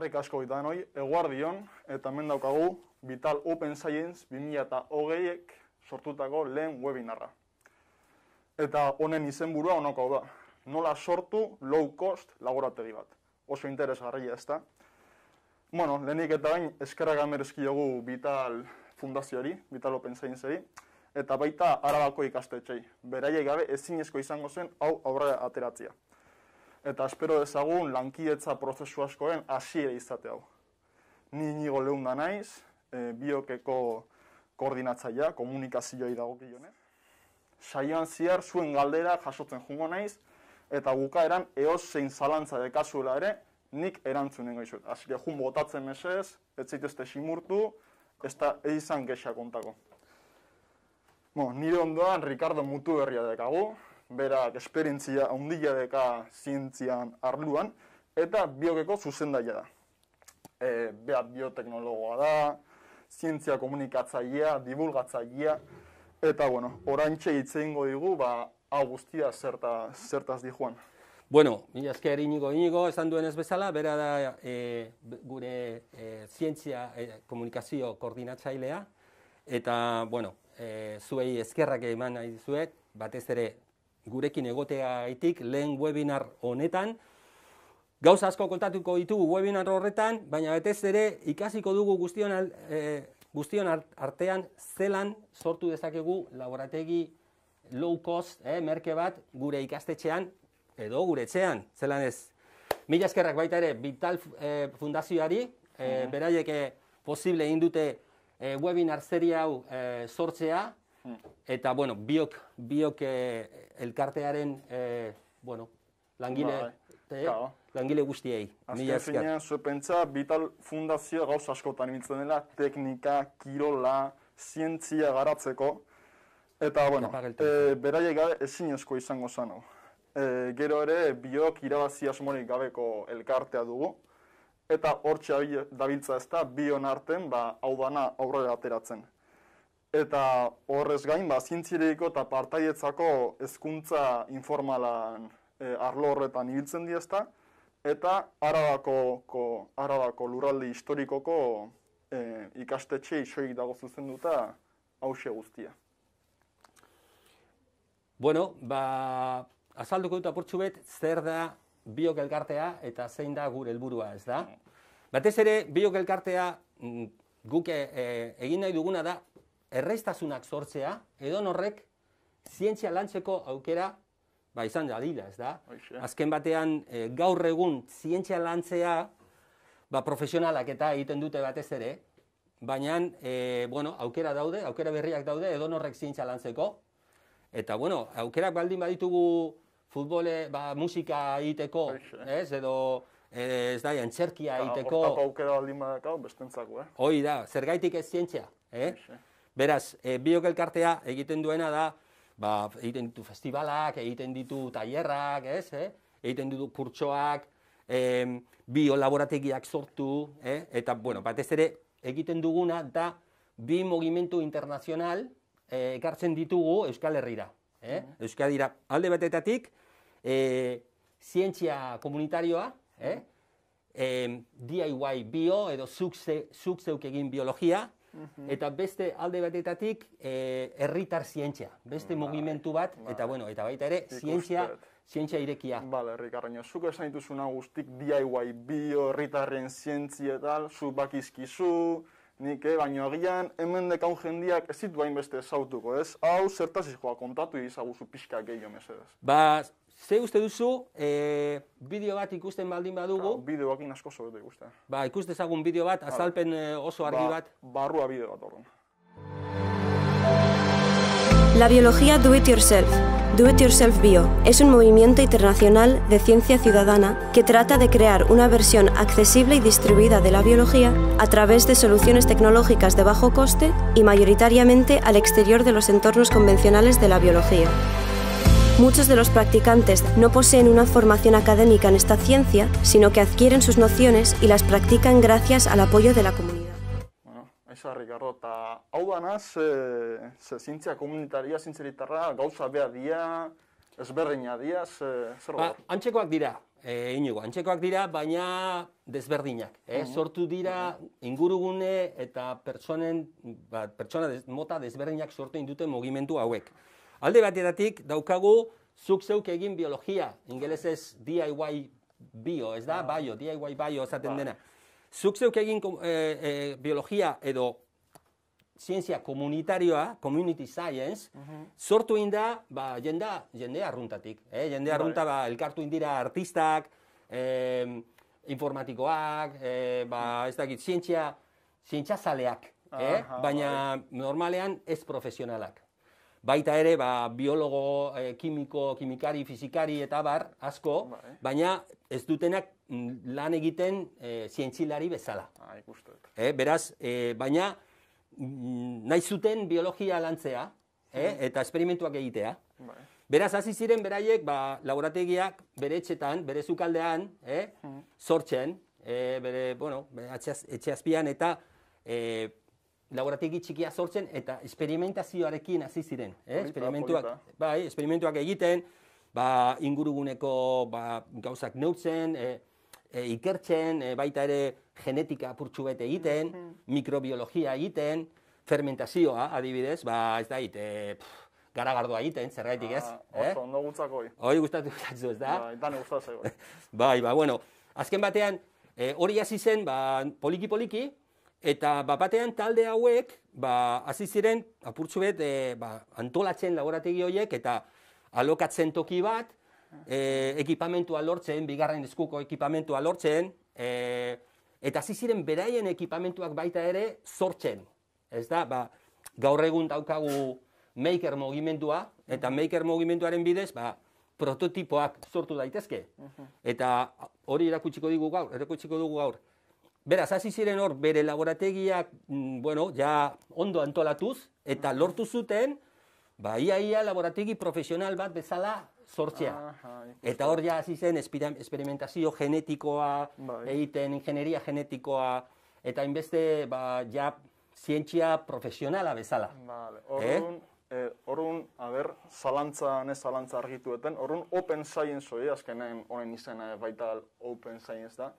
eskarrik asko bitan hoi, eguardion, eta hemen daukagu Vital Open Science 2008ek sortutako lehen webinarra. Eta honen izenburua honoko da, nola sortu low cost laborategi bat. Oso interesgarria ez da. Bueno, lehenik eta bain, eskerra gamerezki jogu Vital Fundazioari, Vital Open Scienceari, eta baita arabako ikastetxei. Beraiek gabe ezinezko izango zen hau aurrera ateratzea eta espero dezagun lankidetza prozesu askoen hasiera izate hau. Ni nigo leunda naiz, e, biokeko koordinatzaia, komunikazioa idago gionez. Saioan ziar zuen galdera jasotzen jungo naiz, eta gukaeran eoz zein zalantza dekazuela ere, nik erantzunen nengo izuet. Azire, jun botatzen mesez, ez zituzte simurtu, ez da izan gexak ontako. nire ondoan, Ricardo mutu berria dekagu, berak esperientzia handia deka zientzian arluan, eta biokeko zuzendaia da. E, beat bioteknologoa da, zientzia komunikatzailea, dibulgatzailea, eta, bueno, oraintxe itzeingo digu, ba, hau guztia zerta, zertaz di joan. Bueno, ni azker inigo, inigo, esan duen ez bezala, bera da e, gure e, zientzia e, komunikazio koordinatzailea, eta, bueno, e, zuei eskerrak eman nahi zuet, batez ere gurekin egoteagatik lehen webinar honetan. Gauza asko kontatuko ditugu webinar horretan, baina betez ere ikasiko dugu guztion, al, e, guztion artean zelan sortu dezakegu laborategi low cost, eh, merke bat, gure ikastetxean, edo gure etxean, zelan ez. Mila eskerrak baita ere, Vital e, Fundazioari, e, beraiek eh, posible indute e, webinar zeri hau e, sortzea, Mm. Eta, bueno, biok, biok eh, elkartearen, eh, bueno, langile, ba, eh, langile guztiei. Azken finean, zuepentza, Vital Fundazio gauz askotan nintzen dela, teknika, kirola, zientzia garatzeko. Eta, bueno, e, beraiek gabe, ezin izango zen. E, eh, gero ere, biok irabazi asmorik gabeko elkartea dugu. Eta hortxe dabiltza ez da, bion artean, ba, hau dana aurrera ateratzen eta horrez gain, ba, zientzireiko eta partaietzako hezkuntza informalan e, arlo horretan ibiltzen diazta, eta arabako, ko, arabako lurralde historikoko e, ikastetxe isoik dago zuzen duta hause guztia. Bueno, ba, azalduko dut apurtxu bet, zer da biok elkartea eta zein da gure helburua ez da? Mm. Batez ere, biok elkartea mm, guk e, e, egin nahi duguna da Errestasunak sortzea, edo horrek zientzia lantzeko aukera ba, izan da dila, ez da? Oixe. Azken batean, e, gaur egun zientzia lantzea ba, profesionalak eta egiten dute batez ere, Baina, e, bueno, aukera daude, aukera berriak daude, edo norrek zientzia lantzeko. Eta, bueno, aukerak baldin baditugu futbole, ba, musika egiteko, ez, edo, e, ez da, entzerkia egiteko. Hortako aukera baldin badakau, bestentzako, eh? Hoi da, zergaitik ez zientzia, eh? Beraz, e, eh, biok elkartea egiten duena da, ba, egiten ditu festivalak, egiten ditu tailerrak, ez, eh? egiten ditu kurtxoak, e, sortu, eh? eta, bueno, batez ere, egiten duguna da, bi mogimentu internazional e, ekartzen ditugu Euskal Herrira. Eh? Mm Euskal alde batetatik, e, zientzia komunitarioa, eh? Mm. Eh, DIY bio, edo zuk, ze, zuk zeuk egin biologia, Eta beste alde batetatik eh, herritar zientzia, beste bai, mugimendu bat bai. eta bueno, eta baita ere zientzia zientzia irekia. Bale, herrikarraino, zuk esan dituzuna guztik DIY bio, herritarren zientzia eta zu bakizkizu, nik, eh, baino agian, hemen dekaun jendiak ez ditu hainbeste zautuko, ez? Hau, zertaz izkoa kontatu izaguzu pixka gehiago, mesedaz. Ba, Ze eh, bat ikusten baldin badugu... Ah, ba, bideo bat, azalpen eh, oso argi bat. barrua bideo bat La biología Do It Yourself, Do It Yourself Bio, es un movimiento internacional de ciencia ciudadana que trata de crear una versión accesible y distribuida de la biología a través de soluciones tecnológicas de bajo coste y mayoritariamente al exterior de los entornos convencionales de la biología. Muchos de los practicantes no poseen una formación académica en esta ciencia, sino que adquieren sus nociones y las practican gracias al apoyo de la comunidad. Bueno, eso es Ricardo. Hau danaz, eh, ze cintia komunitaria, cintia gauza bea dia, ezberdina dia, zer ah, roba. Antxekoak dira, eh, inigo, antxekoak dira, baina desberdinak. Eh? Sortu dira ingurugune eta ba, pertsona desberdinak sortu induten mogimentu hauek. Alde batetatik daukagu zuk zeuk egin biologia, ingelesez DIY bio, ez da, ah. bio, DIY bio esaten ba. dena. Zuk zeuk egin eh, eh, biologia edo zientzia komunitarioa, community science, mhm. sortu inda, ba, jenda, jende arruntatik. Eh? Jende arrunta, ba, elkartu indira artistak, informatikoak, eh, ba, ez dakit, zientzia, zientzia zaleak, eh? baina normalean ez profesionalak baita ere ba, biologo, e, kimiko, kimikari, fizikari eta bar, asko, bai. baina ez dutenak mm, lan egiten e, eh, zientzilari bezala. Ha, ah, e, eh, beraz, e, baina mm, nahi zuten biologia lantzea e, eta esperimentuak egitea. Ba, Beraz, hasi ziren beraiek ba, laborategiak bere etxetan, bere zukaldean, e, mm-hmm. sortzen, e, bere, bueno, bere eta e, laborategi txikia sortzen eta experimentazioarekin hasi ziren, eh? experimentuak, bai, egiten, ba inguruguneko ba gauzak neutzen, e, eh, eh, ikertzen, eh, baita ere genetika purtsu bete egiten, mhm. mikrobiologia egiten, fermentazioa, adibidez, ba ez da it, e, garagardoa egiten, zergaitik, ez? Ah, oso, gutzako gustatu gutzatzu, ez da? Ba, ja, Bai, ba, bueno, azken batean, hori hasi zen, ba, poliki-poliki, Eta batean, talde hauek, ba, hasi ziren apurtzu bet, e, ba, antolatzen laborategi horiek eta alokatzen toki bat, e, eh, ekipamentua lortzen, bigarren eskuko ekipamentua lortzen, e, eta hasi ziren beraien ekipamentuak baita ere sortzen. Ez da, ba, gaur egun daukagu maker mugimendua eta maker mugimenduaren bidez, ba, prototipoak sortu daitezke. Eta hori erakutsiko dugu gaur, erakutsiko dugu gaur. Beraz, hasi ziren hor bere laborategiak, mm, bueno, ja ondo antolatuz, eta lortu zuten, ba, ia, laborategi profesional bat bezala sortzea. eta hor ja hasi zen experimentazio genetikoa bai. egiten, ingenieria genetikoa, eta inbeste, ba, ja, zientzia profesionala bezala. Vale. Orrun, eh? eh orrun, a ber, zalantza, ne zalantza argitueten, orrun open science hori, azkenen honen izena baita open science da,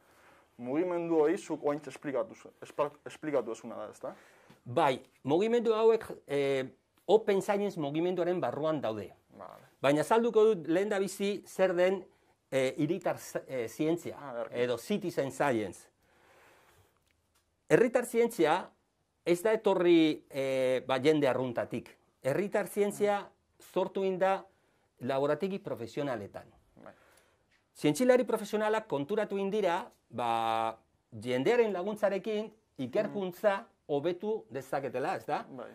mugimendu hori zuk ointz esplikatu zuena da, ezta? Bai, mugimendu hauek e, open science mugimenduaren barruan daude. Baina salduko dut lehen da bizi zer den e, iritar e, zientzia, ah, edo citizen science. Erritar zientzia ez da etorri e, ba, jende arruntatik. Erritar zientzia mm. sortu inda laborategi profesionaletan zientzilari profesionalak konturatu indira, ba, jendearen laguntzarekin ikerkuntza mm. hobetu dezaketela, ez da? Bai.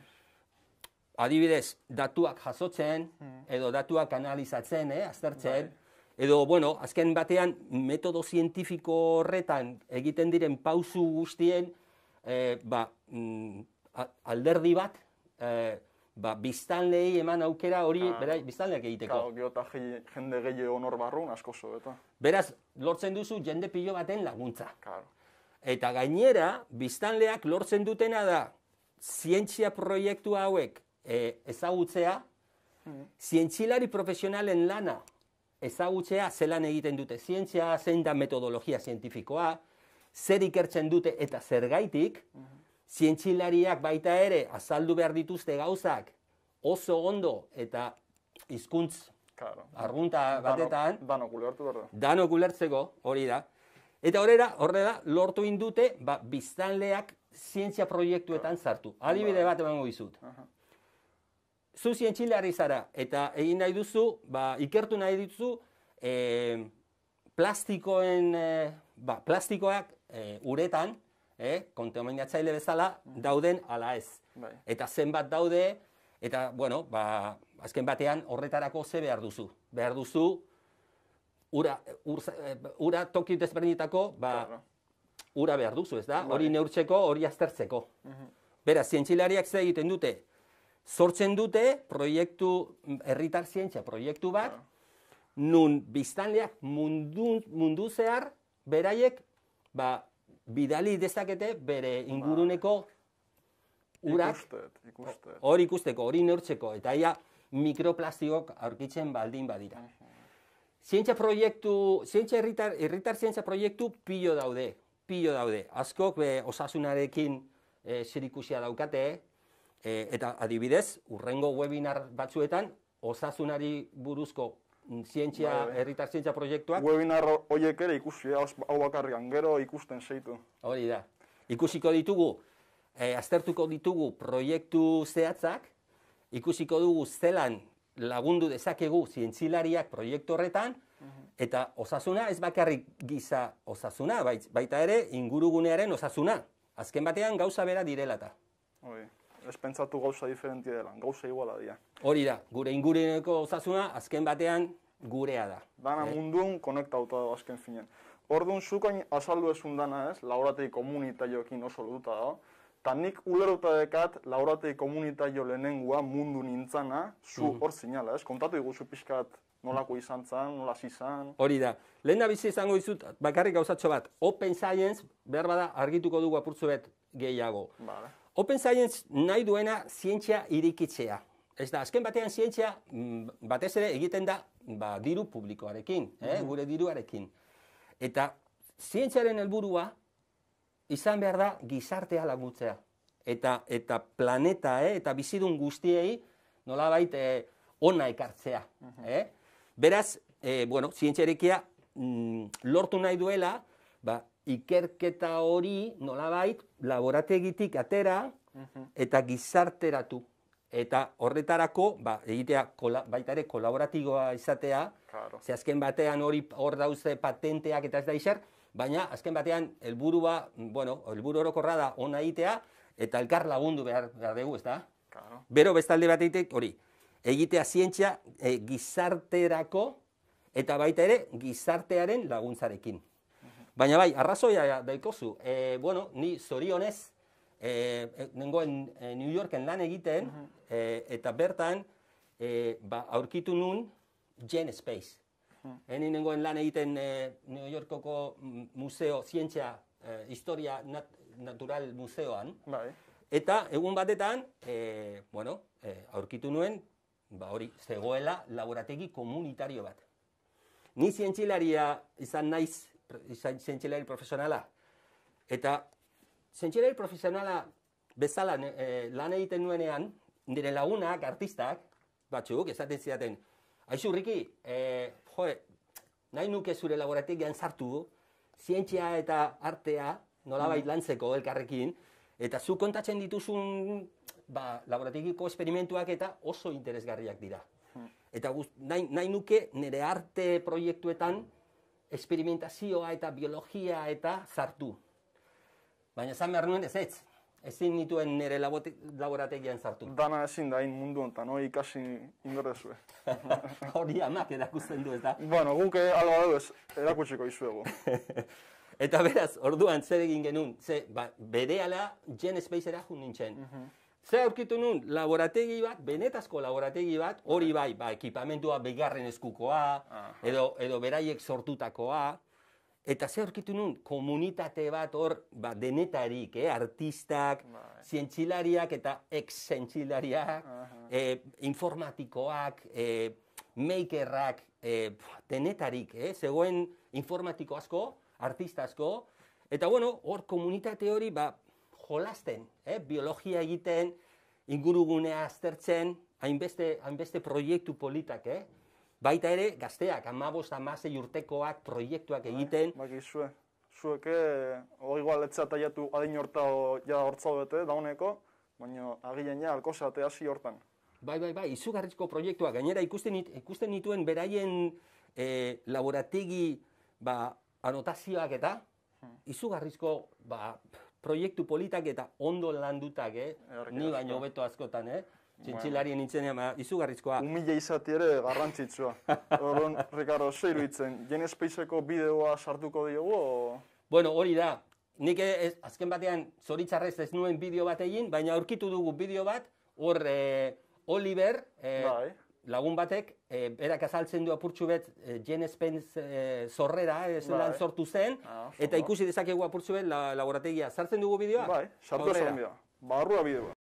Adibidez, datuak jasotzen, mm. edo datuak analizatzen, eh, aztertzen, bai. edo, bueno, azken batean, metodo zientifiko horretan egiten diren pauzu guztien, eh, ba, mm, alderdi bat, eh, ba, eman aukera hori, ah, bera, biztanleak egiteko. Claro, gero jende gehi honor barrun, asko zo, eta. Beraz, lortzen duzu jende pilo baten laguntza. Claro. Eta gainera, biztanleak lortzen dutena da, zientzia proiektu hauek e, ezagutzea, hmm. zientzilari profesionalen lana ezagutzea zelan egiten dute zientzia, zein da metodologia zientifikoa, zer ikertzen dute eta zergaitik, hmm zientzilariak baita ere azaldu behar dituzte gauzak oso ondo eta hizkuntz claro. argunta batetan. Dano, dano gulertzeko hori da. Eta horrela, horrela, lortu indute, ba, biztanleak zientzia proiektuetan sartu. Ba. Adibide bat emango dizut. Zu zientxilari zara, eta egin nahi duzu, ba, ikertu nahi duzu e, eh, plastikoen, eh, ba, plastikoak eh, uretan, eh, kontomendatzaile bezala, mm. dauden ala ez. Bai. Eta zenbat daude, eta, bueno, ba, azken batean horretarako ze behar duzu. Behar duzu, ura, ur, ura toki desberdinetako, ba, ura behar duzu, ez da? Bai. Hori neurtzeko, hori aztertzeko. Uh mm-hmm. -huh. Bera, zientzilariak ze egiten dute, sortzen dute proiektu, herritar zientzia proiektu bat, nun biztanleak mundu, mundu zehar, beraiek, ba, bidali dezakete bere ba. inguruneko urak. Ikustet, Hor ikusteko, hori neurtzeko, eta ia mikroplastikok aurkitzen baldin badira. Zientzia proiektu, zientzia herritar, zientzia proiektu pilo daude, pilo daude. Askok be, osasunarekin e, daukate, e, eta adibidez, urrengo webinar batzuetan, osasunari buruzko zientzia, bai, bai. herritar zientzia proiektuak. Webinar horiek ere ikusi, eh, hau bakarrian, gero ikusten zeitu. Hori da, ikusiko ditugu, eh, aztertuko ditugu proiektu zehatzak, ikusiko dugu zelan lagundu dezakegu zientzilariak proiektu horretan, mhm. eta osasuna ez bakarrik giza osasuna, baita ere ingurugunearen osasuna. Azken batean gauza bera direlata. Hori ez pentsatu gauza diferentia dela, gauza iguala dira. Hori da, gure ingurineko osasuna azken batean gurea da. Dana eh? mundun konektauta da azken finean. Orduan, zukain azaldu ezun dana ez, lauratei komunitaiokin oso duta, da. Eta nik ulerota dekat, laurategi komunitaio lehenengua mundu nintzana, zu mhm. hor zinala ez, kontatu iguzu pixkat nolako izan zan, nola izan. Hori da, lehen da bizi izango izut, bakarrik gauzatxo bat, Open Science, behar bada, argituko dugu apurtzu bet gehiago. Bale. Open Science nahi duena zientzia irikitzea. Ez da, azken batean zientzia, mm, batez ere egiten da, ba, diru publikoarekin, eh, mhm. gure diruarekin. Eta zientziaren helburua izan behar da gizartea laguntzea. Eta, eta planeta, eh? eta bizidun guztiei, nolabait, eh, ona ekartzea. Mhm. eh? Beraz, e, bueno, zientxerekia mm, lortu nahi duela, ba, ikerketa hori nolabait laborategitik atera eta gizarteratu. Eta horretarako, ba, egitea kola, baita ere kolaboratikoa izatea, ze azken batean hori hor dauze patenteak eta ez da izar, baina azken batean helburua, ba, bueno, helburu orokorra da ona egitea eta elkar lagundu behar, dugu, ez da? Bero bestalde batetik hori, egitea zientzia e, gizarterako eta baita ere gizartearen laguntzarekin. Baina bai, arrazoia daikozu, e, bueno, ni zorionez, e, nengoen e, New Yorken lan egiten, uh eta bertan e, ba, aurkitu nun Gen Space. Uh -huh. nengoen lan egiten New Yorkoko museo, zientzia, historia natural museoan. Bai. Eta egun batetan, e, bueno, e, aurkitu nuen ba hori, zegoela laborategi komunitario bat. Ni zientzilaria izan naiz, izan zientzilari profesionala. Eta zientzilari profesionala bezala e, lan egiten nuenean, nire lagunak, artistak, batzuk, esaten ziaten, aizurriki, riki, e, joe, nahi nuke zure laborategian sartu, zientzia eta artea, nolabait mm. lantzeko elkarrekin, eta zu kontatzen dituzun ba, laboratikiko esperimentuak eta oso interesgarriak dira. Hmm. Eta guz, nuke nire arte proiektuetan esperimentazioa eta biologia eta sartu. Baina esan behar nuen ez ez. Ezin nituen nire laborategian zartu. Dana ezin da, mundu honetan, no? ikasi ingerdezue. Hori amak erakusten du, eta? bueno, guk eh, alba dugu ez, erakutsiko izuego. eta beraz, orduan zer egin genuen, ze, ba, bere ala, gen espeizera jun nintzen. Mhm. Zer aurkitu nun, laborategi bat, benetazko laborategi bat, hori bai, ba, ekipamentua begarren eskukoa, edo, edo beraiek sortutakoa, eta zer aurkitu nun, komunitate bat hor, ba, denetarik, eh, artistak, bai. zientzilariak eta ex-zientzilariak, eh, informatikoak, eh, makerrak, eh, denetarik, eh, zegoen informatiko asko, artista asko, eta bueno, hor komunitate hori, ba, jolasten, eh? biologia egiten, ingurugunea aztertzen, hainbeste, hainbeste proiektu politak, eh? Baita ere, gazteak, amabost, amasei urtekoak, proiektuak bai, egiten. baki, zue, zueke, eh, hori galetzea taiatu adin horta ja hortza bete, dauneko, baina agilean ja, alkozate hasi hortan. Bai, bai, bai, izugarritzko proiektuak, gainera ikusten, ikusten nituen beraien e, laborategi ba, anotazioak eta, hmm. izugarrizko ba, proiektu politak eta ondo landutak, eh? eh Ni baino hobeto askotan, eh? Zintzilarien bueno. nintzen, ba, izugarrizkoa. Humile izati ere garrantzitsua. Horren, Ricardo, zei iruditzen, jenez peizeko bideoa sartuko diogu? Bueno, hori da. Nik e, ez, azken batean zoritzarrez ez nuen bideo bat egin, baina aurkitu dugu bideo bat, hor eh, Oliver, eh, bai lagun batek e, berak azaltzen du apurtxu bet eh, e, Jen Spence e, eh, zorrera ez bai. sortu zen ah, eta ikusi dezakegu apurtxu bet la, laborategia sartzen dugu bideoa? bai sartu sortu bideoa barrua bideoa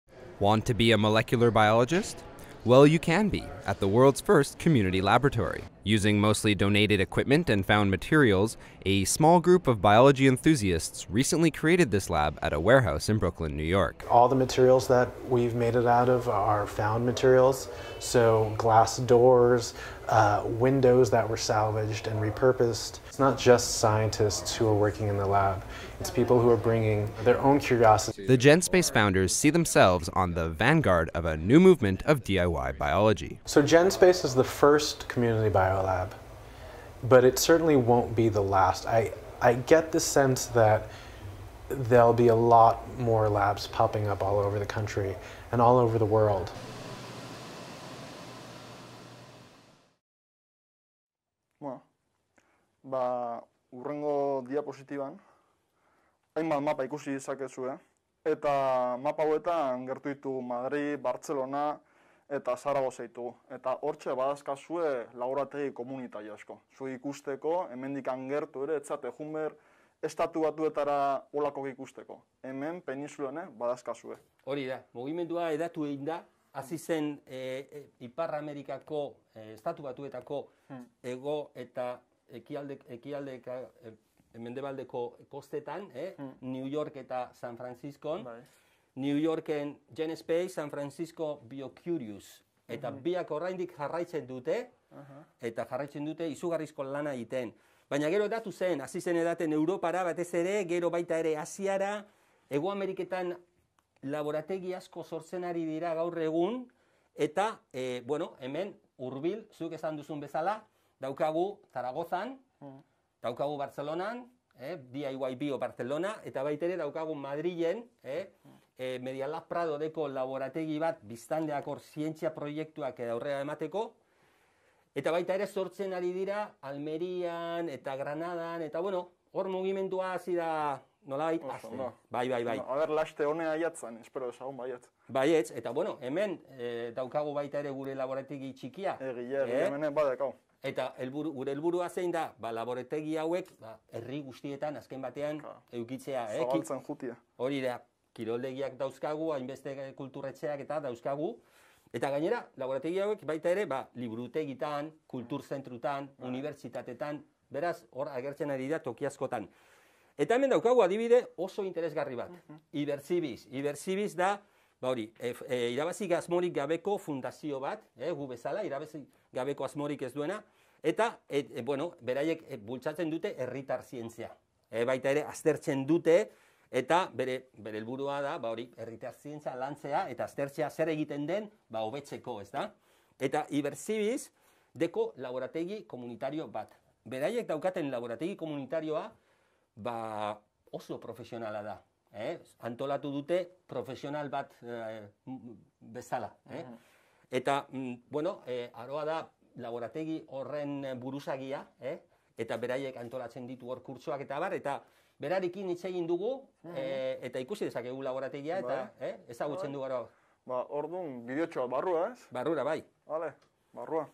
Want to be a molecular biologist? Well, you can be at the world's first community laboratory. Using mostly donated equipment and found materials, a small group of biology enthusiasts recently created this lab at a warehouse in Brooklyn, New York. All the materials that we've made it out of are found materials, so glass doors, uh, windows that were salvaged and repurposed. It's not just scientists who are working in the lab, it's people who are bringing their own curiosity. The GenSpace founders see themselves on the vanguard of a new movement of DIY biology. So, GenSpace is the first community biolab, but it certainly won't be the last. I, I get the sense that there'll be a lot more labs popping up all over the country and all over the world. ba, urrengo diapositiban, hainbat mapa ikusi izakezue, eta mapa hauetan gertu ditu Madri, Bartzelona, eta zarago eta hortxe badazka zue laurategi komunitai asko. Zue ikusteko, hemen gertu ere, etzate junber, estatu batuetara olako ikusteko. Hemen, penizuene, eh, badazkazue. Hori da, mugimendua edatu egin da, hasi zen e, e, Ipar Amerikako, estatu batuetako, hmm. ego eta ekialdek, ekialde e, kostetan, eh? Hmm. New York eta San Francisco. Bai. New Yorken Gen Space, San Francisco Biocurious. Eta hmm. biak oraindik jarraitzen dute, uh eta jarraitzen dute izugarrizko lana egiten. Baina gero datu zen, hasi zen edaten Europara, batez ere, gero baita ere Asiara, Ego Ameriketan laborategi asko sortzen ari dira gaur egun, eta, e, bueno, hemen, hurbil zuk esan duzun bezala, daukagu Zaragozan, mm. daukagu Barcelonan, eh, DIY Bio Barcelona, eta baita ere daukagu Madrilen, eh, eh, Prado deko laborategi bat biztandeak hor zientzia proiektuak eta aurrera emateko, eta baita ere sortzen ari dira Almerian eta Granadan, eta bueno, hor mugimendua hasi da nola bait, bai, bai, bai. No, ber, laste honea aiatzen, espero desagun baiet. Baiet, eta bueno, hemen eh, daukagu baita ere gure laborategi txikia. Egi, egi, eh? hemen, eh, Eta helburu gure helburua zein da, ba, laboretegi hauek, ba, herri guztietan, azken batean, eukitzea. Eh, zabaltzen jutia. Hori da, kiroldegiak dauzkagu, hainbeste kulturretxeak eta dauzkagu. Eta gainera, laboretegi hauek baita ere, ba, liburutegitan, kulturzentrutan, unibertsitateetan, bai. unibertsitatetan, beraz, hor agertzen ari da tokiazkotan. Eta hemen daukagu adibide oso interesgarri bat, uh -huh. da, ba hori, e, e, irabazi gazmorik gabeko fundazio bat, eh, gu bezala, irabazi gabeko asmorik ez duena, eta, et, et, bueno, beraiek e, bultzatzen dute herritar zientzia. E, baita ere, aztertzen dute, eta bere, bere helburua da, ba hori, herritar zientzia lantzea, eta aztertzea zer egiten den, ba, hobetzeko, ez da? Eta iberzibiz, deko laborategi komunitario bat. Beraiek daukaten laborategi komunitarioa, ba, oso profesionala da. Eh? Antolatu dute profesional bat eh, bezala. Eh? Mm-hmm. Eta, mm, bueno, e, aroa da, laborategi horren buruzagia, eh? eta beraiek antolatzen ditu hor kurtsoak eta bar, eta berarekin hitz egin dugu, e, eta ikusi dezakegu laborategia, eta bai. eh, ezagutzen bai. du gara. Ba, orduan, bideotxoa barrua, ez? Barrura, bai. Vale, barrua.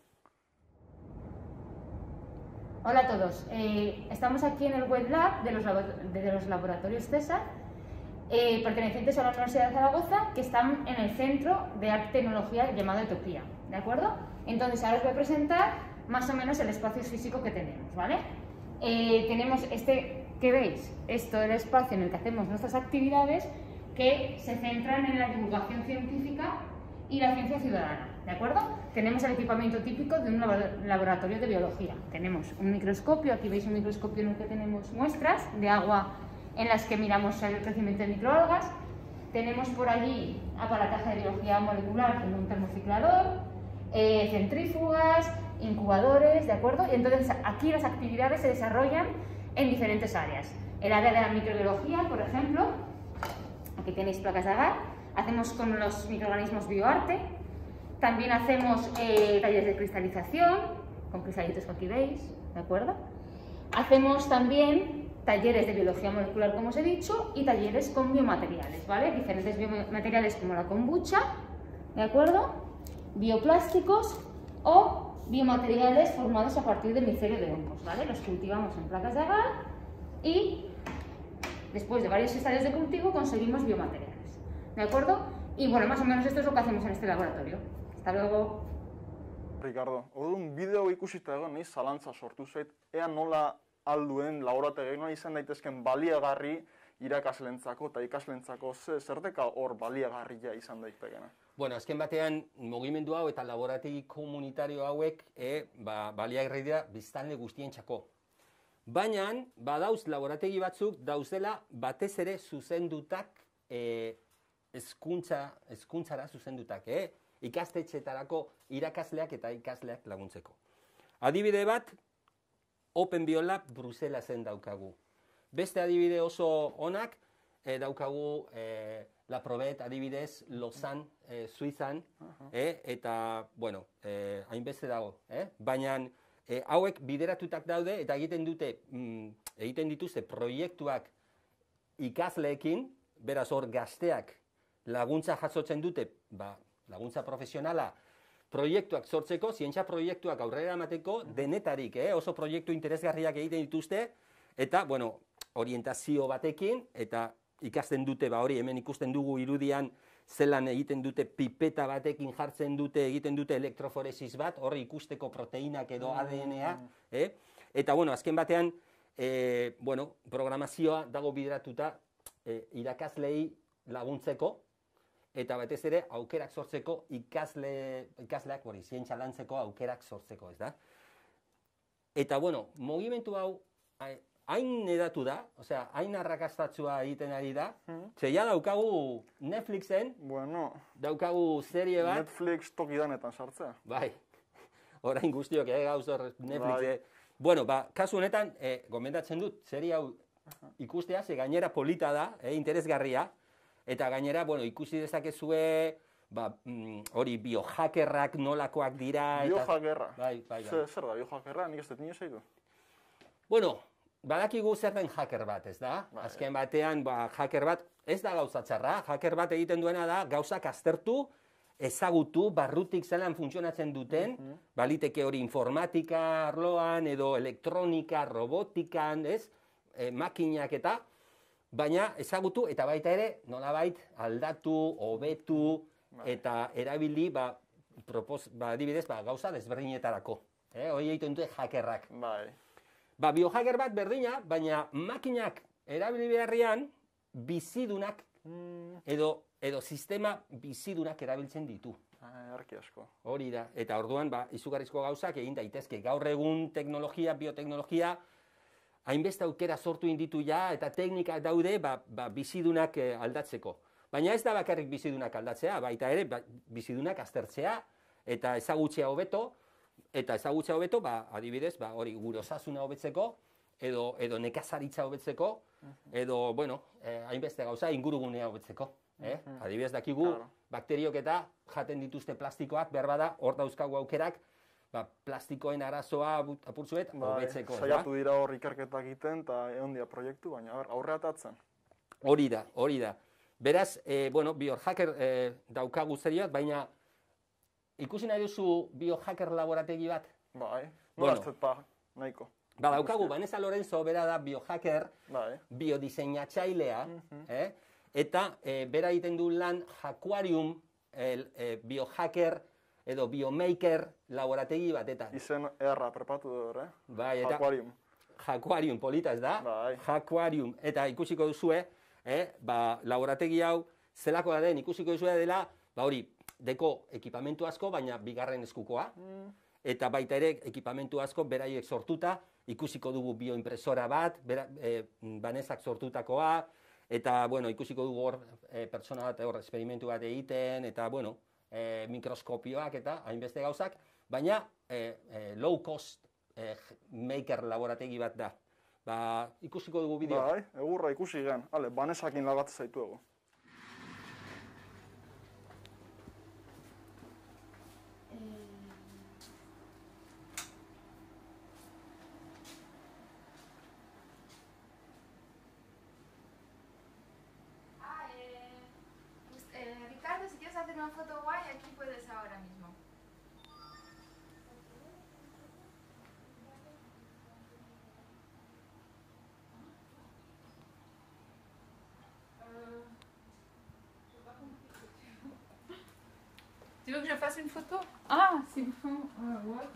Hola a todos. Eh, estamos aquí en el web lab de los, de los laboratorios César Eh, pertenecientes a la Universidad de Zaragoza que están en el Centro de Arte y Tecnología llamado Etopía, ¿de acuerdo? Entonces ahora os voy a presentar más o menos el espacio físico que tenemos, ¿vale? Eh, tenemos este ¿qué veis, esto es el espacio en el que hacemos nuestras actividades que se centran en la divulgación científica y la ciencia ciudadana, ¿de acuerdo? Tenemos el equipamiento típico de un laboratorio de biología. Tenemos un microscopio, aquí veis un microscopio en el que tenemos muestras de agua en las que miramos el crecimiento de microalgas. Tenemos por allí aparataje de biología molecular con un termociclador, eh, centrífugas, incubadores, ¿de acuerdo? Y entonces aquí las actividades se desarrollan en diferentes áreas. El área de la microbiología, por ejemplo, aquí tenéis placas de agar, hacemos con los microorganismos bioarte, también hacemos eh, talleres de cristalización, con cristalitos que aquí veis, ¿de acuerdo? Hacemos también talleres de biología molecular, como os he dicho, y talleres con biomateriales, ¿vale? Diferentes biomateriales como la kombucha, ¿de acuerdo? Bioplásticos o biomateriales formados a partir de micelio de hongos, ¿vale? Los cultivamos en placas de agar y después de varios estadios de cultivo conseguimos biomateriales, ¿de acuerdo? Y bueno, más o menos esto es lo que hacemos en este laboratorio. Hasta luego! Ricardo, un bideo ikusita egon, ni zalantza sortu zait, ea nola alduen laborategoa izan daitezken baliagarri irakaslentzako eta ikaslentzako ze, zerteka hor baliagarria izan daitekena. Bueno, azken batean, mugimendu hau eta laborategi komunitario hauek e, ba, balia biztanle guztien txako. Baina, badauz laborategi batzuk dauzela batez ere zuzendutak e, eskuntza, eskuntzara zuzendutak, eh? ikastetxetarako irakasleak eta ikasleak laguntzeko. Adibide bat, Open Biola Brusela zen daukagu. Beste adibide oso onak, eh, daukagu eh, La probet adibidez Lozan, eh, Suizan, eh, eta, bueno, eh, hainbeste dago. Eh? Baina eh, hauek bideratutak daude eta egiten dute, mm, egiten dituzte proiektuak ikazleekin, beraz hor gazteak laguntza jasotzen dute, ba, laguntza profesionala, proiektuak sortzeko, zientxa proiektuak aurrera emateko, mm. denetarik, eh? oso proiektu interesgarriak egiten dituzte, eta, bueno, orientazio batekin, eta ikasten dute, ba hori, hemen ikusten dugu irudian, zelan egiten dute pipeta batekin jartzen dute, egiten dute elektroforesis bat, horri ikusteko proteinak edo ADN-a, mm. eh? eta, bueno, azken batean, eh, bueno, programazioa dago bideratuta e, laguntzeko, eta batez ere aukerak sortzeko ikasle, ikasleak hori zientzia lantzeko aukerak sortzeko, ez da? Eta bueno, mugimendu hau hain nedatu da, osea, hain arrakastatua egiten ari da. Mm. Ze daukagu Netflixen, bueno, daukagu serie bat Netflix toki danetan sartzea. Bai. Orain guztiok ere eh, gauz hor Netflix. Bai. Eh. Bueno, ba, kasu honetan, eh, gomendatzen dut serie hau ikustea, ze gainera polita da, eh, interesgarria. Eta gainera, bueno, ikusi dezakezue, ba, mm, hori mm, biohakerrak nolakoak dira eta Biohakerra. Bai, bai. bai. Zer, da biohakerra? Nik ez dut nio Bueno, badakigu zer den hacker bat, ez da? Bai. Azken batean, ba, hacker bat ez da gauza txarra. Hacker bat egiten duena da gauzak aztertu ezagutu barrutik zelan funtzionatzen duten, mm baliteke hori informatika arloan edo elektronika, robotikan, ez? Eh, makinak eta baina ezagutu eta baita ere nolabait aldatu, hobetu bai. eta erabili ba, ba, adibidez, ba, gauza desberdinetarako. Eh, hoi egiten dute hackerrak. Bai. Ba, biohacker bat berdina, baina makinak erabili beharrian bizidunak hmm. edo, edo sistema bizidunak erabiltzen ditu. Erki ah, asko. Hori da, eta orduan, ba, izugarrizko gauzak egin daitezke. Gaur egun teknologia, bioteknologia, hainbeste aukera sortu inditu ja, eta teknika daude ba, ba, bizidunak eh, aldatzeko. Baina ez da bakarrik bizidunak aldatzea, baita ere ba, bizidunak aztertzea, eta ezagutzea hobeto, eta ezagutzea hobeto, ba, adibidez, ba, hori gurosasuna hobetzeko, edo, edo nekazaritza hobetzeko, edo, bueno, eh, hainbeste gauza ingurugunea hobetzeko. Eh? Adibidez, dakigu, bakteriok eta jaten dituzte plastikoak, behar bada, hor dauzkagu aukerak, ba, plastikoen arazoa apurtzuet, ba, hobetzeko. Zaiatu dira hor ikerketak egiten, eta egon dira proiektu, baina aurre atatzen. Hori da, hori da. Beraz, e, bueno, biohacker e, daukagu zerioat, baina ikusi nahi duzu biohacker laborategi bat? Bai, nola bueno. Ba, nahiko. Ba, daukagu, Vanessa Lorenzo bera da biohacker, bai. biodiseinatxailea, mm eh? eta e, bera egiten du lan jakuarium, e, biohacker, edo biomaker laborategi batetan. Izen erra prepatu dut, eh? Bai, eta... Aquarium. Jakuarium, polita ez da? Bai. Jakuarium, eta ikusiko duzu eh, ba, laborategi hau, zelako da den, ikusiko duzue dela, ba hori, deko ekipamentu asko, baina bigarren eskukoa, mm. eta baita ere, ekipamentu asko, beraiek sortuta, ikusiko dugu bioimpresora bat, bera, banezak e, sortutakoa, eta, bueno, ikusiko dugu hor, e, pertsona bat, hor, esperimentu bat egiten, eta, bueno, e, mikroskopioak eta hainbeste gauzak, baina e, e low cost e, maker laborategi bat da. Ba, ikusiko dugu bideo. Ba, egurra ikusi gen. Ale, banesakin lagatzen zaitu dugu. Tu veux que je fasse une photo Ah, c'est me font. Euh, ouais.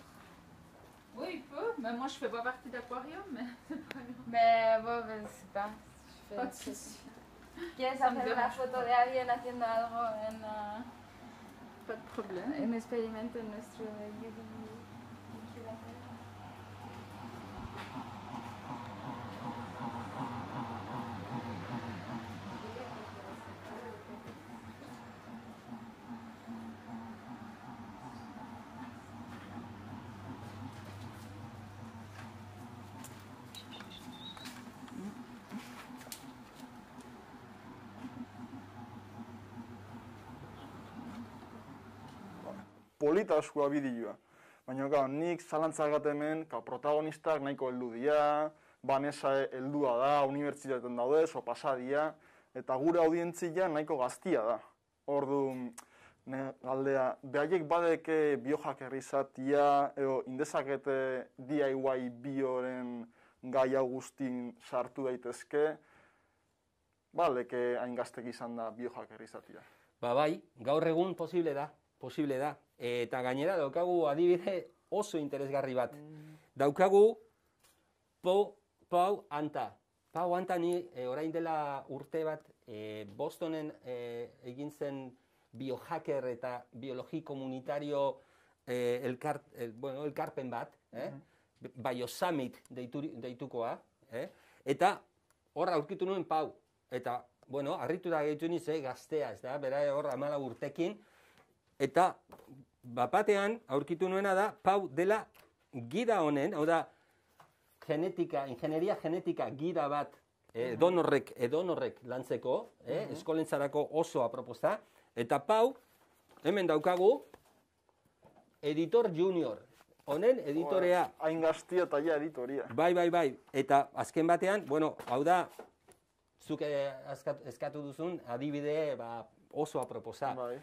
Oui, il peut. Mais ben, moi, je fais pas partie d'aquarium, mais c'est pas grave. Mais ben, bon, ben, c'est pas. Je fais pas de ¿Quieres hacer una foto de alguien haciendo algo en.? Pas de problème. Un experimento notre nuestro polita eskua bidioa. Baina, gau, nik zalantzak hemen, gau, protagonistak nahiko heldu dira, Vanessa heldua da, unibertsitatean daude, so pasadia, eta gure audientzia nahiko gaztia da. Ordu, ne, galdea, behaiek badeke biojak errizatia, edo, indezakete DIY bioren gai augustin sartu daitezke, ba, leke hain gaztek izan da biojak errizatia. Ba, bai, gaur egun posible da, posible da. Eta gainera daukagu adibide oso interesgarri bat. Mm. Daukagu Pau, Pau Anta. Pau Anta ni eh, orain dela urte bat eh, Bostonen eh, egin zen biohacker eta biologi komunitario elkarpen bat, eh? Mm-hmm. deitukoa. Eta horra aurkitu nuen Pau. Eta, bueno, harritu da gaitu niz, gaztea, ez da, bera horra amala urtekin, eta bapatean aurkitu nuena da pau dela gida honen, hau da genetika, ingenieria genetika gida bat eh, donorrek edonorrek lantzeko, eh, eskolentzarako oso aproposta eta pau hemen daukagu editor junior Honen editorea. Hain gaztia eta ja editoria. Bai, bai, bai. Eta azken batean, bueno, hau da, zuke eh, eskatu duzun, adibide ba, oso aproposa. Bai.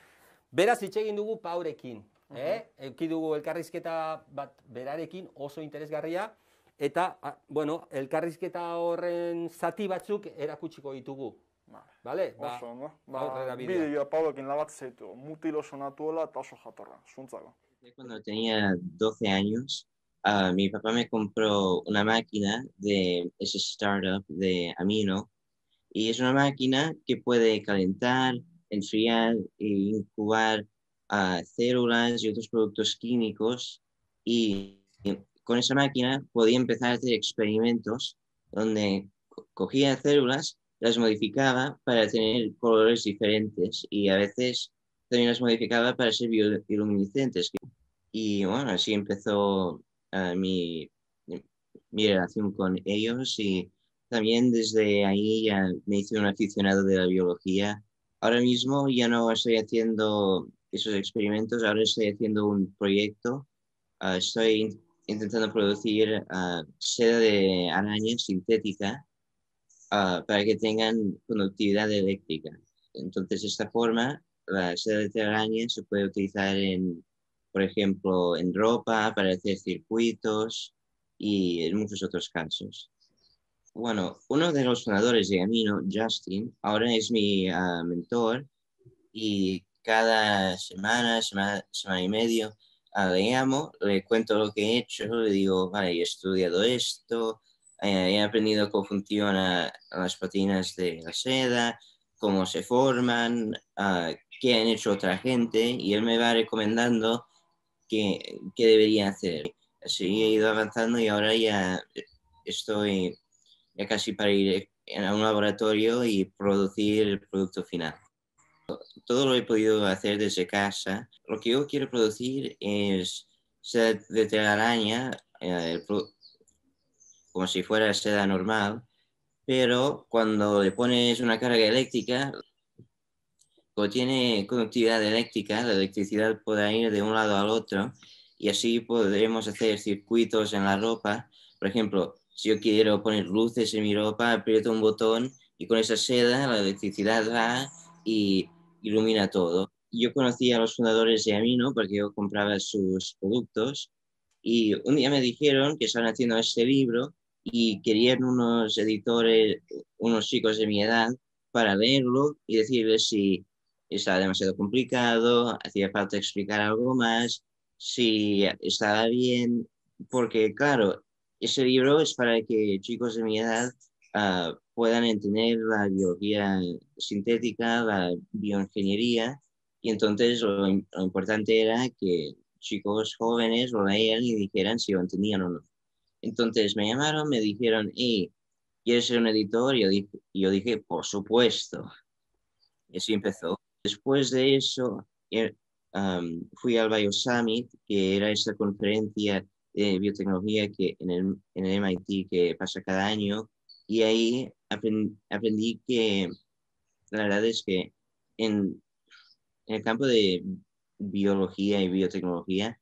Beraz hitz egin dugu paurekin. Uh -huh. eh? Euki dugu elkarrizketa bat berarekin oso interesgarria. Eta, a, bueno, elkarrizketa horren zati batzuk erakutsiko ditugu. vale, Ba, oso, no? Ba, bidea paurekin labat zaitu. Mutilo sonatuela eta oso jatorra, zuntzako. Cuando tenía 12 años, ah, mi papá me compró una máquina de ese startup de Amino. Y es una máquina que puede calentar, enfriar e incubar a células y otros productos químicos y, con esa máquina podía empezar a hacer experimentos donde cogía células, las modificaba para tener colores diferentes y a veces también las modificaba para ser bioluminiscentes. Y bueno, así empezó ah, mi, mi relación con ellos y también desde ahí me hice un aficionado de la biología Ahora mismo ya no estoy haciendo esos experimentos, ahora estoy haciendo un proyecto. Ah, estoy intentando producir ah, seda de araña sintética ah, para que tengan conductividad eléctrica. Entonces, de esta forma, la seda de araña se puede utilizar en, por ejemplo, en ropa, para hacer circuitos y en muchos otros casos. Bueno, uno de los fundadores de Amino, Justin, ahora es mi ah, mentor y cada semana, semana, semana y medio, ah, le llamo, le cuento lo que he hecho, le digo, vale, he estudiado esto, he aprendido cómo funcionan las patinas de la seda, cómo se forman, ah, qué han hecho otra gente y él me va recomendando qué, qué debería hacer. Así he ido avanzando y ahora ya estoy ya casi para ir a un laboratorio y producir el producto final. Todo lo he podido hacer desde casa. Lo que yo quiero producir es seda de telaraña, eh, como si fuera seda normal, pero cuando le pones una carga eléctrica, o tiene conductividad eléctrica, la electricidad podrá ir de un lado al otro y así podremos hacer circuitos en la ropa. Por ejemplo, si yo quiero poner luces en mi ropa, aprieto un botón y con esa seda la electricidad va y ilumina todo. Yo conocí a los fundadores de Amino porque yo compraba sus productos y un día me dijeron que estaban haciendo este libro y querían unos editores, unos chicos de mi edad, para leerlo y decirles si estaba demasiado complicado, hacía falta explicar algo más, si estaba bien, porque claro, ese libro es para que chicos de mi edad ah, puedan entender la biología sintética, la bioingeniería, y entonces lo, importante era que chicos jóvenes lo leían y dijeran si lo entendían o no. Entonces me llamaron, me dijeron, ¿quieres ser un editor? Y yo dije, por supuesto. Y así empezó. Después de eso, eh, fui al Bio Summit, que era esta conferencia de eh, biotecnología que en el, en MIT que pasa cada año y ahí aprendí que la verdad es que en, el campo de biología y biotecnología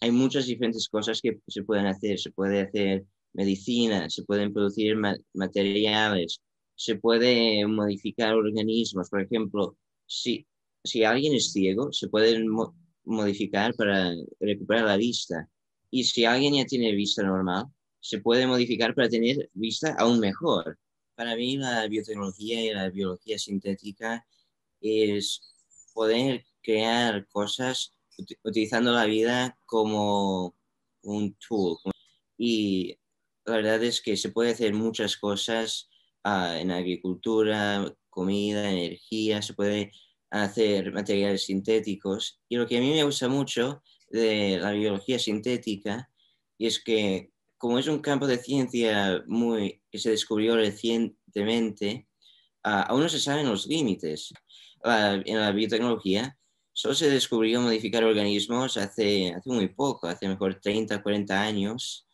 hay muchas diferentes cosas que se pueden hacer. Se puede hacer medicina, se pueden producir materiales, se puede modificar organismos. Por ejemplo, si, si alguien es ciego, se pueden modificar para recuperar la vista. Y si alguien ya tiene vista normal, se puede modificar para tener vista aún mejor. Para mí la biotecnología y la biología sintética es poder crear cosas utilizando la vida como un tool. Y la verdad es que se puede hacer muchas cosas ah, en agricultura, comida, energía, se puede hacer materiales sintéticos. Y lo que a mí me gusta mucho de la biología sintética, y es que como es un campo de ciencia muy, que se descubrió recientemente, ah, aún no se saben los límites. Ah, en la biotecnología solo se descubrió modificar organismos hace, hace muy poco, hace mejor 30, 40 años.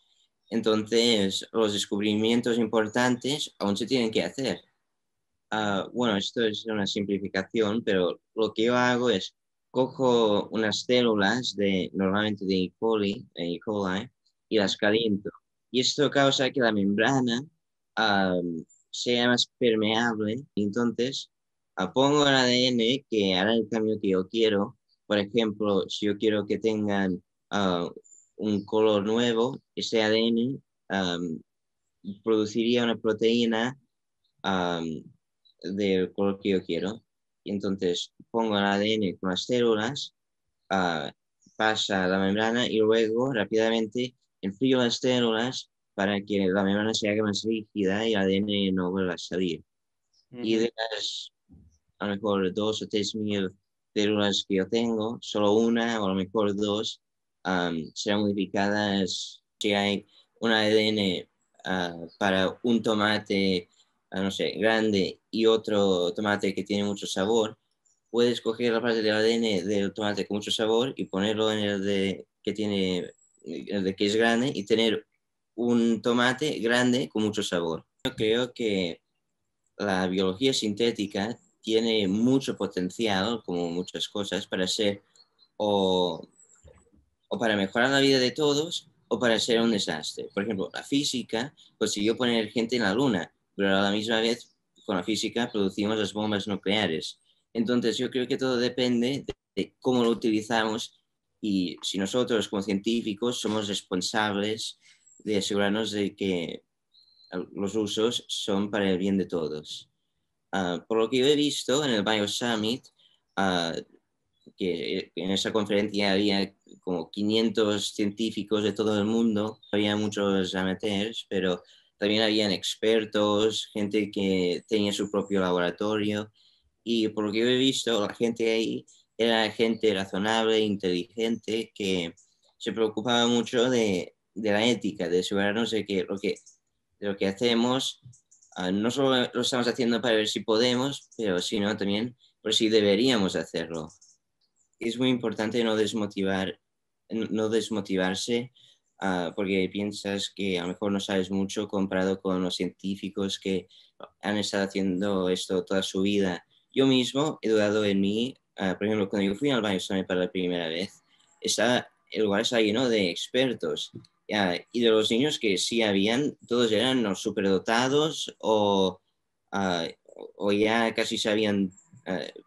Entonces, los descubrimientos importantes aún se tienen que hacer. Ah, bueno, esto es una simplificación, pero lo que yo hago es cojo unas células de, normalmente e. de E. coli, y las caliento. Y esto causa que la membrana sea más permeable. Entonces, ah, pongo el ADN que hará el cambio que yo quiero. Por ejemplo, si yo quiero que tengan ah, un color nuevo, ese ADN produciría una proteína del color que yo quiero. Y entonces pongo el ADN con las células, ah, pasa la membrana y luego rápidamente enfrío las células para que la membrana se haga más rígida y el ADN no vuelva a salir. Y de las a lo mejor dos o tres mil células que yo tengo, solo una o a lo mejor dos serán modificadas. Si hay un ADN ah, para un tomate Ah, no sé, grande y otro tomate que tiene mucho sabor, puedes coger la parte del ADN del tomate con mucho sabor y ponerlo en el de que tiene de que es grande y tener un tomate grande con mucho sabor. Yo creo que la biología sintética tiene mucho potencial, como muchas cosas, para ser o, o para mejorar la vida de todos o para ser un desastre. Por ejemplo, la física consiguió poner gente en la luna, pero a la misma vez con la física producimos las bombas nucleares. Entonces yo creo que todo depende de cómo lo utilizamos y si nosotros como científicos somos responsables de asegurarnos de que los usos son para el bien de todos. Ah, por lo que yo he visto en el Biosummit, Summit, ah, que en esa conferencia había como 500 científicos de todo el mundo, había muchos amateurs, pero también habían expertos, gente que tenía su propio laboratorio y por lo que yo he visto, la gente ahí era gente razonable, inteligente, que se preocupaba mucho de, de la ética, de asegurarnos de que lo que, lo que hacemos ah, no solo lo estamos haciendo para ver si podemos, pero sino también por si deberíamos hacerlo. Es muy importante no, desmotivar, no desmotivarse Ah, porque piensas que a lo mejor no sabes mucho comparado con los científicos que han estado haciendo esto toda su vida. Yo mismo he dudado en mí, ah, por ejemplo, cuando yo fui al baño para la primera vez, estaba, el lugar estaba lleno de expertos. y de los niños que sí habían, todos eran los superdotados o, ah, o ya casi sabían,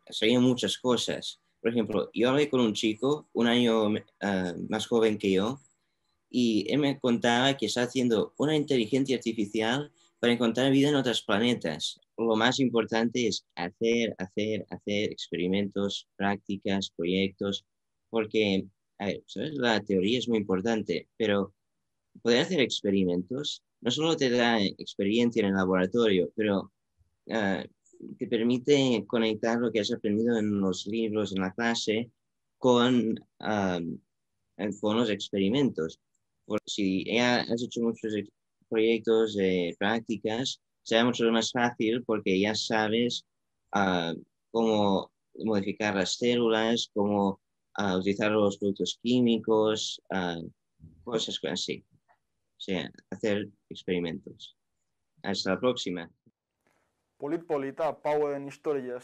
sabían muchas cosas. Por ejemplo, yo hablé con un chico un año más joven que yo y él me contaba que está haciendo una inteligencia artificial para encontrar vida en otros planetas. Lo más importante es hacer, hacer, hacer experimentos, prácticas, proyectos, porque, ¿sabes? La teoría es muy importante, pero poder hacer experimentos no solo te da experiencia en el laboratorio, pero ah, te permite conectar lo que has aprendido en los libros, en la clase, con, ah, con los experimentos si ya has hecho muchos proyectos de prácticas, será mucho más fácil porque ya sabes ah, cómo modificar las células, cómo ah, utilizar los productos químicos, ah, cosas así. O sea, hacer experimentos. Hasta la próxima. historia,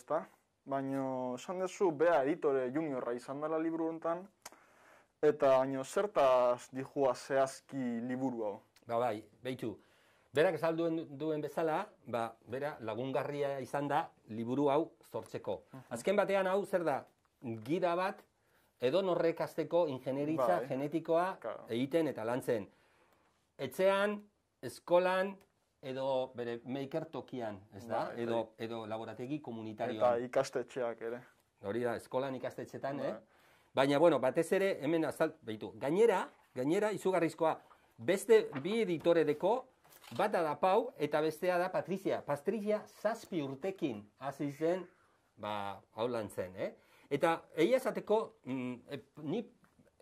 Eta baino zertaz dihua zehazki liburu hau? Ba bai, behitu. Berak esan duen, bezala, ba, bera lagungarria izan da liburu hau sortzeko. Azken batean hau zer da, gida bat edo norrek azteko ingenieritza bai. genetikoa egiten eta lantzen. Etxean, eskolan, edo bere maker tokian, ez da? Bai, edo, bai. edo laborategi komunitarioan. Eta ikastetxeak ere. Hori da, eskolan ikastetxetan, eh? bai. eh? Baina, bueno, batez ere, hemen azalt, behitu, gainera, gainera, izugarrizkoa, beste bi editore deko, bat da Pau, eta bestea da Patricia. Patricia zazpi urtekin hasi ba, hau zen, eh? Eta, eia esateko, mm, ni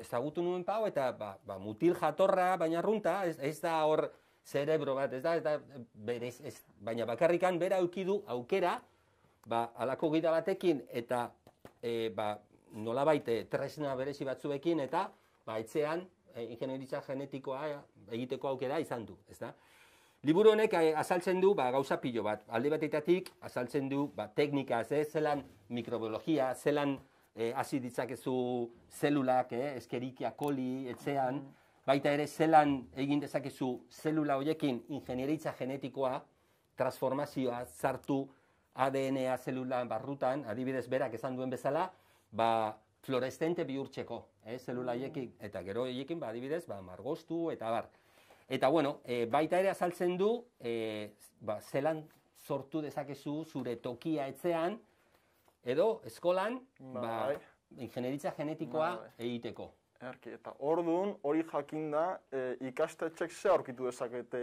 ezagutu nuen Pau, eta, ba, ba mutil jatorra, baina runta, ez, da hor, zerebro bat, ez da, ez baina bakarrikan bera aukidu aukera, ba, alako gida batekin, eta, e, ba, nola baite, eh, tresna berezi batzuekin eta ba eh, ingenieritza genetikoa eh, egiteko aukera izan du, ezta? Liburu honek azaltzen du ba, gauza pilo bat, alde batetatik azaltzen du ba, teknika, ze, zelan mikrobiologia, zelan hasi ditzakezu zelulak, e, eskerikia koli, etzean, baita ere zelan egin dezakezu zelula hoiekin ingenieritza genetikoa, transformazioa, zartu ADNA a zelula barrutan, adibidez berak esan duen bezala, ba, florestente bihurtzeko, eh, zelula mm. hiekin eta gero hiekin, ba, adibidez, ba, margostu, eta bar. Eta, bueno, e, baita ere azaltzen du, e, ba, zelan sortu dezakezu zure tokia etzean, edo, eskolan, ba, ba genetikoa bai, bai. egiteko. Erki, eta orduan hori jakin da e, eh, ikastetxek ze aurkitu dezakete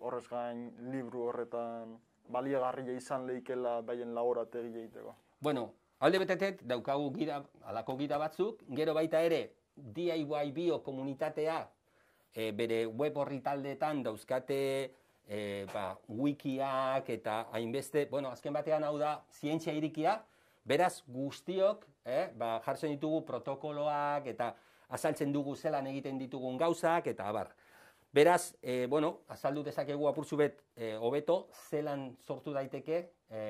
horrez gain libru horretan baliagarria izan lehikela baien laborategi egiteko. Bueno, Alde betetet, daukagu gida, alako gira batzuk, gero baita ere, DIY bio komunitatea, e, bere web horri taldeetan dauzkate, e, ba, wikiak eta hainbeste, bueno, azken batean hau da, zientzia irikia, beraz guztiok, eh, ba, jartzen ditugu protokoloak eta azaltzen dugu zelan egiten ditugun gauzak eta abar. Beraz, e, bueno, azaldu dezakegu apurtzu bet e, hobeto zelan sortu daiteke e,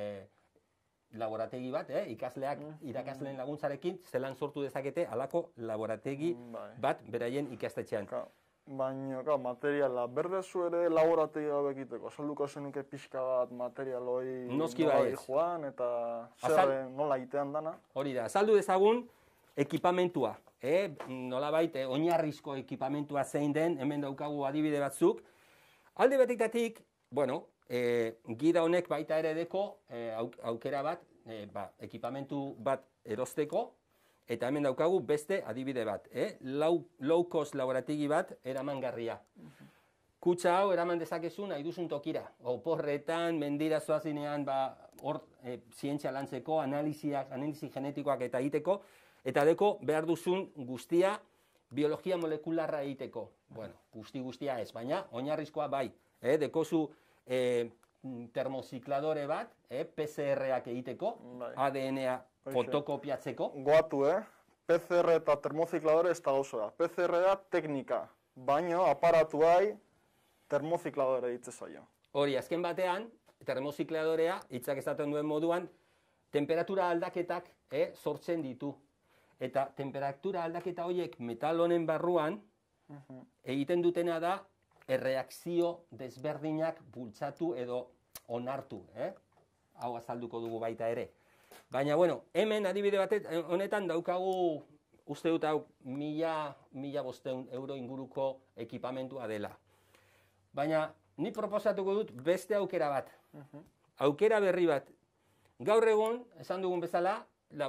laborategi bat, eh? ikasleak mm. irakasleen laguntzarekin zelan sortu dezakete alako laborategi bai. bat beraien ikastetxean. Ka, baina, ka, materiala, berdezu ere laborategi gabe egiteko, salduko zenuke pixka bat material hori Noski bai. joan, eta zer nola egitean dana. Hori da, saldu dezagun, ekipamentua, eh? nola baita, eh, oinarrizko ekipamentua zein den, hemen daukagu adibide batzuk, alde batik datik, bueno, e, gida honek baita ere deko e, aukera bat, e, ba, ekipamentu bat erosteko, eta hemen daukagu beste adibide bat, e? Lau, low cost laborategi bat eraman garria. Mhm. Kutsa hau eraman dezakezu nahi duzun tokira, oporretan, mendira zoazinean, ba, hor e, zientzia lantzeko, analiziak, analizi genetikoak eta egiteko, eta deko behar duzun guztia biologia molekularra egiteko. Bueno, guzti-guztia ez, baina oinarrizkoa bai. E, dekozu e, eh, termozikladore bat, e, eh, PCR-ak egiteko, bai. ADN-a fotokopiatzeko. Goatu, eh? PCR eta termozikladore ez da osoa, PCR da teknika, baina aparatu hai termozikladore ditze zaio. Hori, azken batean, termozikladorea, itzak duen moduan, temperatura aldaketak e, sortzen ditu. Eta temperatura aldaketa horiek metal honen barruan, mhm. Egiten dutena da, erreakzio desberdinak bultzatu edo onartu, eh? Hau azalduko dugu baita ere. Baina, bueno, hemen adibide batez, eh, honetan daukagu, uste dut hau, mila, mila bosteun euro inguruko ekipamentua dela. Baina, ni proposatuko dut beste aukera bat. Aukera berri bat. Gaur egun, esan dugun bezala,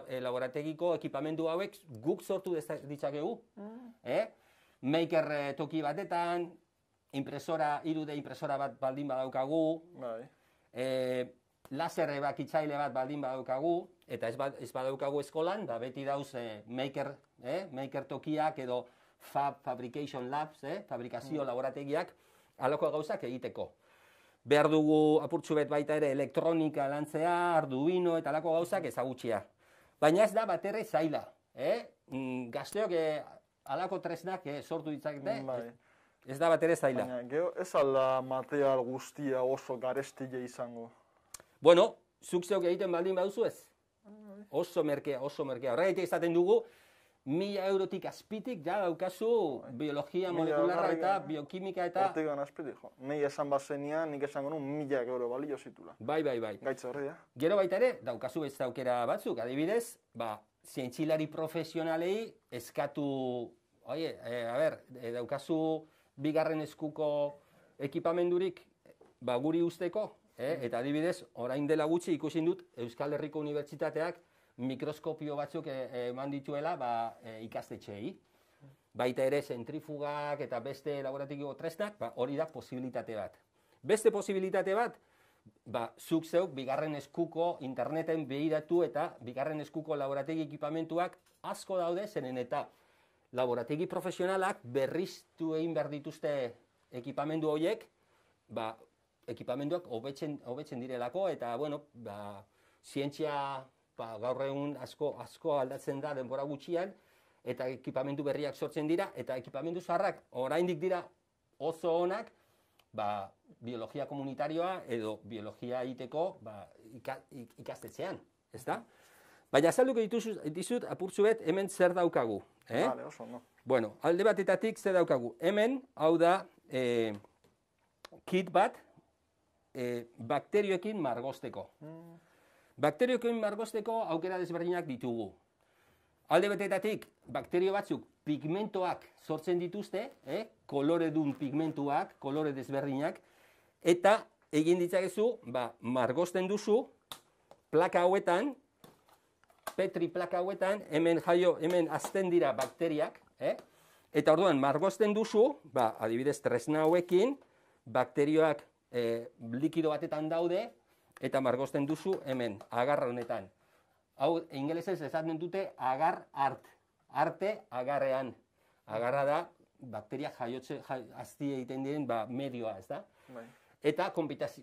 eh, laborategiko ekipamentu hauek guk sortu ditzakegu. Mm. Eh? Maker eh, toki batetan, impresora, irude impresora bat baldin badaukagu, bai. e, laser bat baldin badaukagu, eta ez, ez badaukagu eskolan, da ba, beti dauz e, maker, e, maker tokiak edo fab fabrication labs, e, fabrikazio mm. laborategiak, aloko gauzak egiteko. Behar dugu apurtxu bet baita ere elektronika lantzea, arduino eta alako gauzak ezagutxia. Baina ez da baterre zaila. Eh? Gazteok e, alako tresnak e, sortu ditzak, bai. Ez da bat ere zaila. Baina, geho, ez alda material guztia oso garestile izango. Bueno, zuk zeok egiten baldin baduzu ez? Oso merkea, oso merkea. Horregatik izaten dugu, mila eurotik azpitik da daukazu biologia molekularra eta biokimika eta... Hortik gana azpitik, jo. Nei esan bazenia, nik esango nuen mila euro balio zitula. Bai, bai, bai. Gaitza Gero baita ere, daukazu ez daukera batzuk, adibidez, ba, zientzilari profesionalei eskatu... Oie, eh, a ber, eh, daukazu bigarren eskuko ekipamendurik ba, guri usteko, eh? Mm-hmm. eta adibidez, orain dela gutxi ikusin dut Euskal Herriko Unibertsitateak mikroskopio batzuk eh, eman dituela ba, e, Baita ere zentrifugak eta beste laboratiko trestak ba, hori da posibilitate bat. Beste posibilitate bat, ba, zuk zeuk bigarren eskuko interneten behiratu eta bigarren eskuko laborategi ekipamentuak asko daude zenen eta laborategi profesionalak berriztu egin behar dituzte ekipamendu horiek, ba, ekipamenduak hobetzen hobetzen direlako eta bueno, ba, zientzia ba, gaur egun asko asko aldatzen da denbora gutxian eta ekipamendu berriak sortzen dira eta ekipamendu zaharrak oraindik dira oso onak ba, biologia komunitarioa edo biologia egiteko ba, ikastetzean, ez Baina azalduko dituzut, apurtzu bet hemen zer daukagu. Eh? Vale, oso, no. Bueno, alde batetatik zer daukagu. Hemen, hau da, e, kit bat, e, bakterioekin margosteko. Mm. Bakterioekin margosteko aukera desberdinak ditugu. Alde batetatik, bakterio batzuk pigmentoak sortzen dituzte, eh? kolore duen pigmentuak, kolore desberdinak, eta egin ditzakezu, ba, margosten duzu, plaka hauetan, petri plaka hauetan, hemen jaio, hemen azten dira bakteriak, eh? Eta orduan, margozten duzu, ba, adibidez, tresna hauekin, bakterioak e, likido batetan daude, eta margozten duzu hemen, agar honetan. Hau, ingelesez ezaten dute agar art. Arte agarrean. Agarra da, bakteriak jaiotze, jai, egiten diren, ba, medioa, ez da? Bai. Eta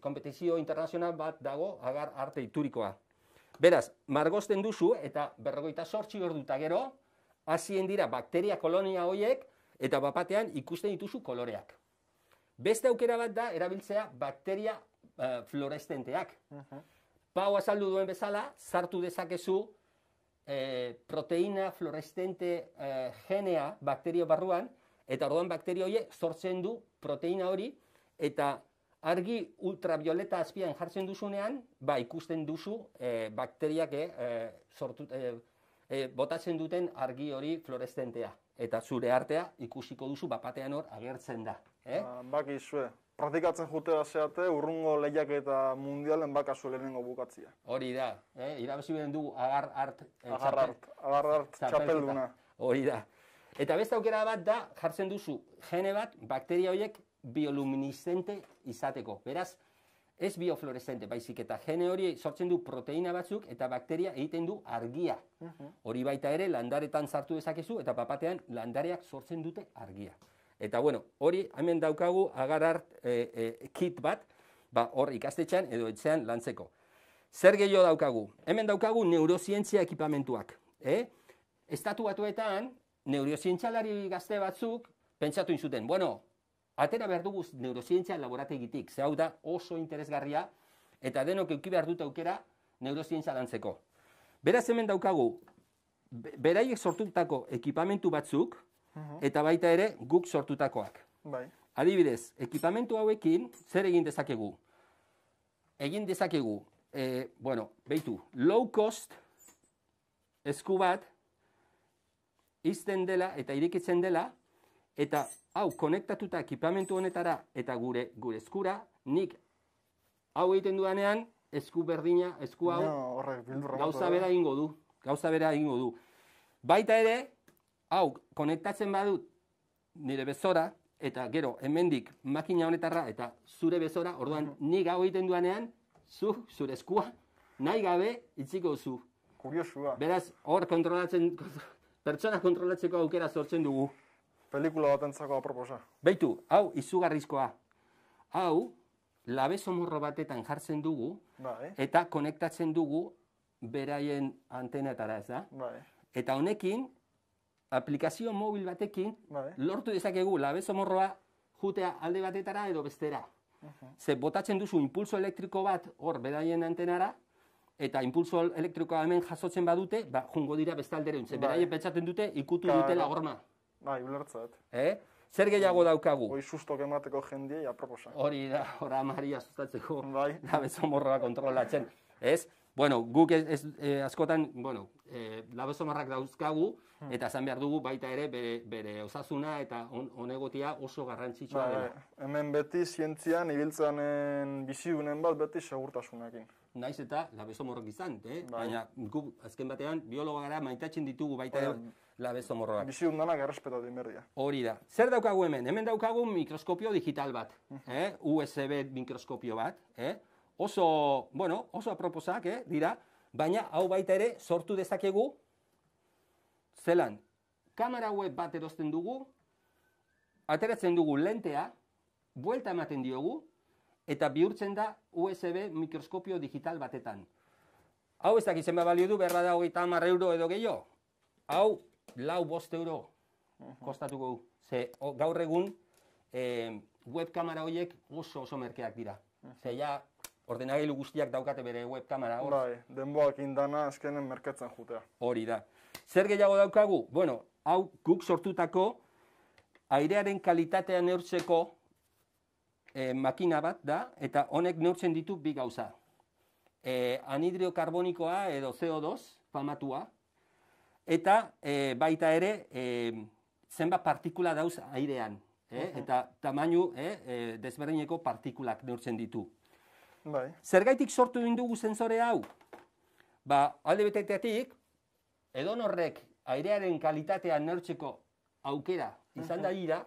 kompetizio internazional bat dago agar arte iturikoa. Beraz, margosten duzu eta berrogeita sortzi orduta gero, hasien dira bakteria kolonia hoiek eta bapatean ikusten dituzu koloreak. Beste aukera bat da erabiltzea bakteria eh, florestenteak. Pau azaldu duen bezala, sartu dezakezu eh, proteina florestente eh, genea bakterio barruan, eta orduan bakterio hoiek sortzen du proteina hori, eta argi ultravioleta azpian jartzen duzunean, ba, ikusten duzu e, bakteriak e, e sortu, e, e, botatzen duten argi hori florestentea. Eta zure artea ikusiko duzu bapatean hor agertzen da. Eh? Ah, baki zue, praktikatzen jute da urrungo lehiak eta mundialen baka zu lehenengo bukatzia. Hori da, eh? irabazi behar agar art, eh, txapelduna. Hori da. Eta beste aukera bat da, jartzen duzu, gene bat, bakteria horiek bioluminiszente izateko. Beraz, ez biofluorescente, baizik eta gene hori sortzen du proteina batzuk eta bakteria egiten du argia. Mhm. Hori baita ere landaretan sartu dezakezu eta papatean landareak sortzen dute argia. Eta bueno, hori hemen daukagu agarar eh, eh, kit bat, ba hor ikastetxean edo etxean lantzeko. Zer gehiago daukagu? Hemen daukagu neurozientzia ekipamentuak. Eh? Estatu batuetan, neurozientzialari gazte batzuk, pentsatu zuten? bueno, Atera behar dugu neurozientzia laborategitik, ze hau da oso interesgarria, eta denok euki behar dut aukera neurozientzia lantzeko. Beraz hemen daukagu, beraiek sortutako ekipamentu batzuk, mhm. eta baita ere guk sortutakoak. Bai. Adibidez, ekipamentu hauekin zer egin dezakegu? Egin dezakegu, eh, bueno, behitu, low cost esku bat, izten dela eta irekitzen dela, eta hau konektatuta ekipamentu honetara eta gure gure eskura nik hau egiten duanean esku berdina esku hau no, gauza eh? bera ingo du gauza bera egingo du baita ere hau konektatzen badut nire bezora eta gero hemendik makina honetarra eta zure bezora orduan nik gau egiten duanean zu zure eskua nahi gabe itziko zu kuriosua beraz hor kontrolatzen pertsona kontrolatzeko aukera sortzen dugu Pelikula bat entzako aproposa. Beitu, hau, izugarrizkoa. Hau, labezo morro batetan jartzen dugu, bai. eta konektatzen dugu beraien antenetara ez da. Bai. Eta honekin, aplikazio mobil batekin, bai. lortu dezakegu labezo morroa jutea alde batetara edo bestera. Uh botatzen duzu impulso elektriko bat hor beraien antenara, eta impulso elektrikoa hemen jasotzen badute, ba, jungo dira bestalderen, zer, beraien pentsatzen dute ikutu dutela gorma. Bai, ulertzat. Eh? Zer gehiago mm. daukagu? Hoi sustok emateko jendei aproposa. Hori da, hori amari asustatzeko. Bai. Da, bezo kontrolatzen. Ez? Bueno, guk ez, eh, askotan, bueno, eh, dauzkagu, hmm. eta zan behar dugu baita ere bere, bere osasuna eta honegotia on, oso garrantzitsua bai, Hemen beti zientzian, ibiltzenen bizidunen bat, beti segurtasunakin. Naiz eta la izan, eh? Bai. baina guk azken batean biologa gara maitatzen ditugu baita bai. ere la morroak. Bizi undanak errespeta den berdia. Hori da. Zer daukagu hemen? Hemen daukagu mikroskopio digital bat. Mhm. Eh? USB mikroskopio bat. Eh? Oso, bueno, oso aproposak, eh, dira. Baina hau baita ere sortu dezakegu. Zelan, kamera web bat erosten dugu. Ateratzen dugu lentea. Buelta ematen diogu. Eta bihurtzen da USB mikroskopio digital batetan. Hau ez dakitzen balio du, berra da hogeita euro edo gehiago. Hau, lau bost euro kostatuko du. Ze gaur egun eh, webkamara horiek oso oso merkeak dira. Ze ja, ordenagailu guztiak daukate bere webkamara. Hor... Bai, denboak indana azkenen merketzen jutea. Hori da. Zer gehiago daukagu? Bueno, hau guk sortutako airearen kalitatea neurtzeko eh, makina bat da, eta honek neurtzen ditu bi gauza. Eh, anidrio karbonikoa edo CO2 famatua, eta e, baita ere e, zenba partikula dauz airean, e, eta tamainu e, eh, desberdineko partikulak neurtzen ditu. Bai. Zergaitik sortu dugu zentzore hau? Ba, alde betetetik, edon horrek airearen kalitatea neurtzeko aukera izan uh -huh.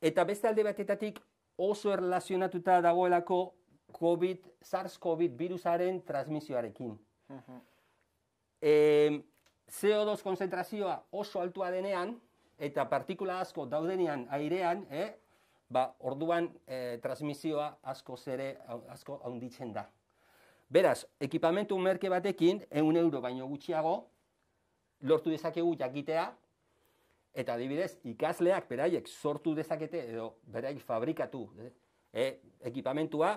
eta beste alde batetatik oso erlazionatuta dagoelako COVID, sars cov virusaren transmisioarekin. Uh -huh. CO2 konzentrazioa oso altua denean, eta partikula asko daudenean airean, eh, ba, orduan e, transmisioa asko zere, asko hunditzen da. Beraz, ekipamentu merke batekin, 100 euro baino gutxiago, lortu dezakegu jakitea, eta adibidez, ikasleak beraiek sortu dezakete edo beraiek fabrikatu eh, eh ekipamentua,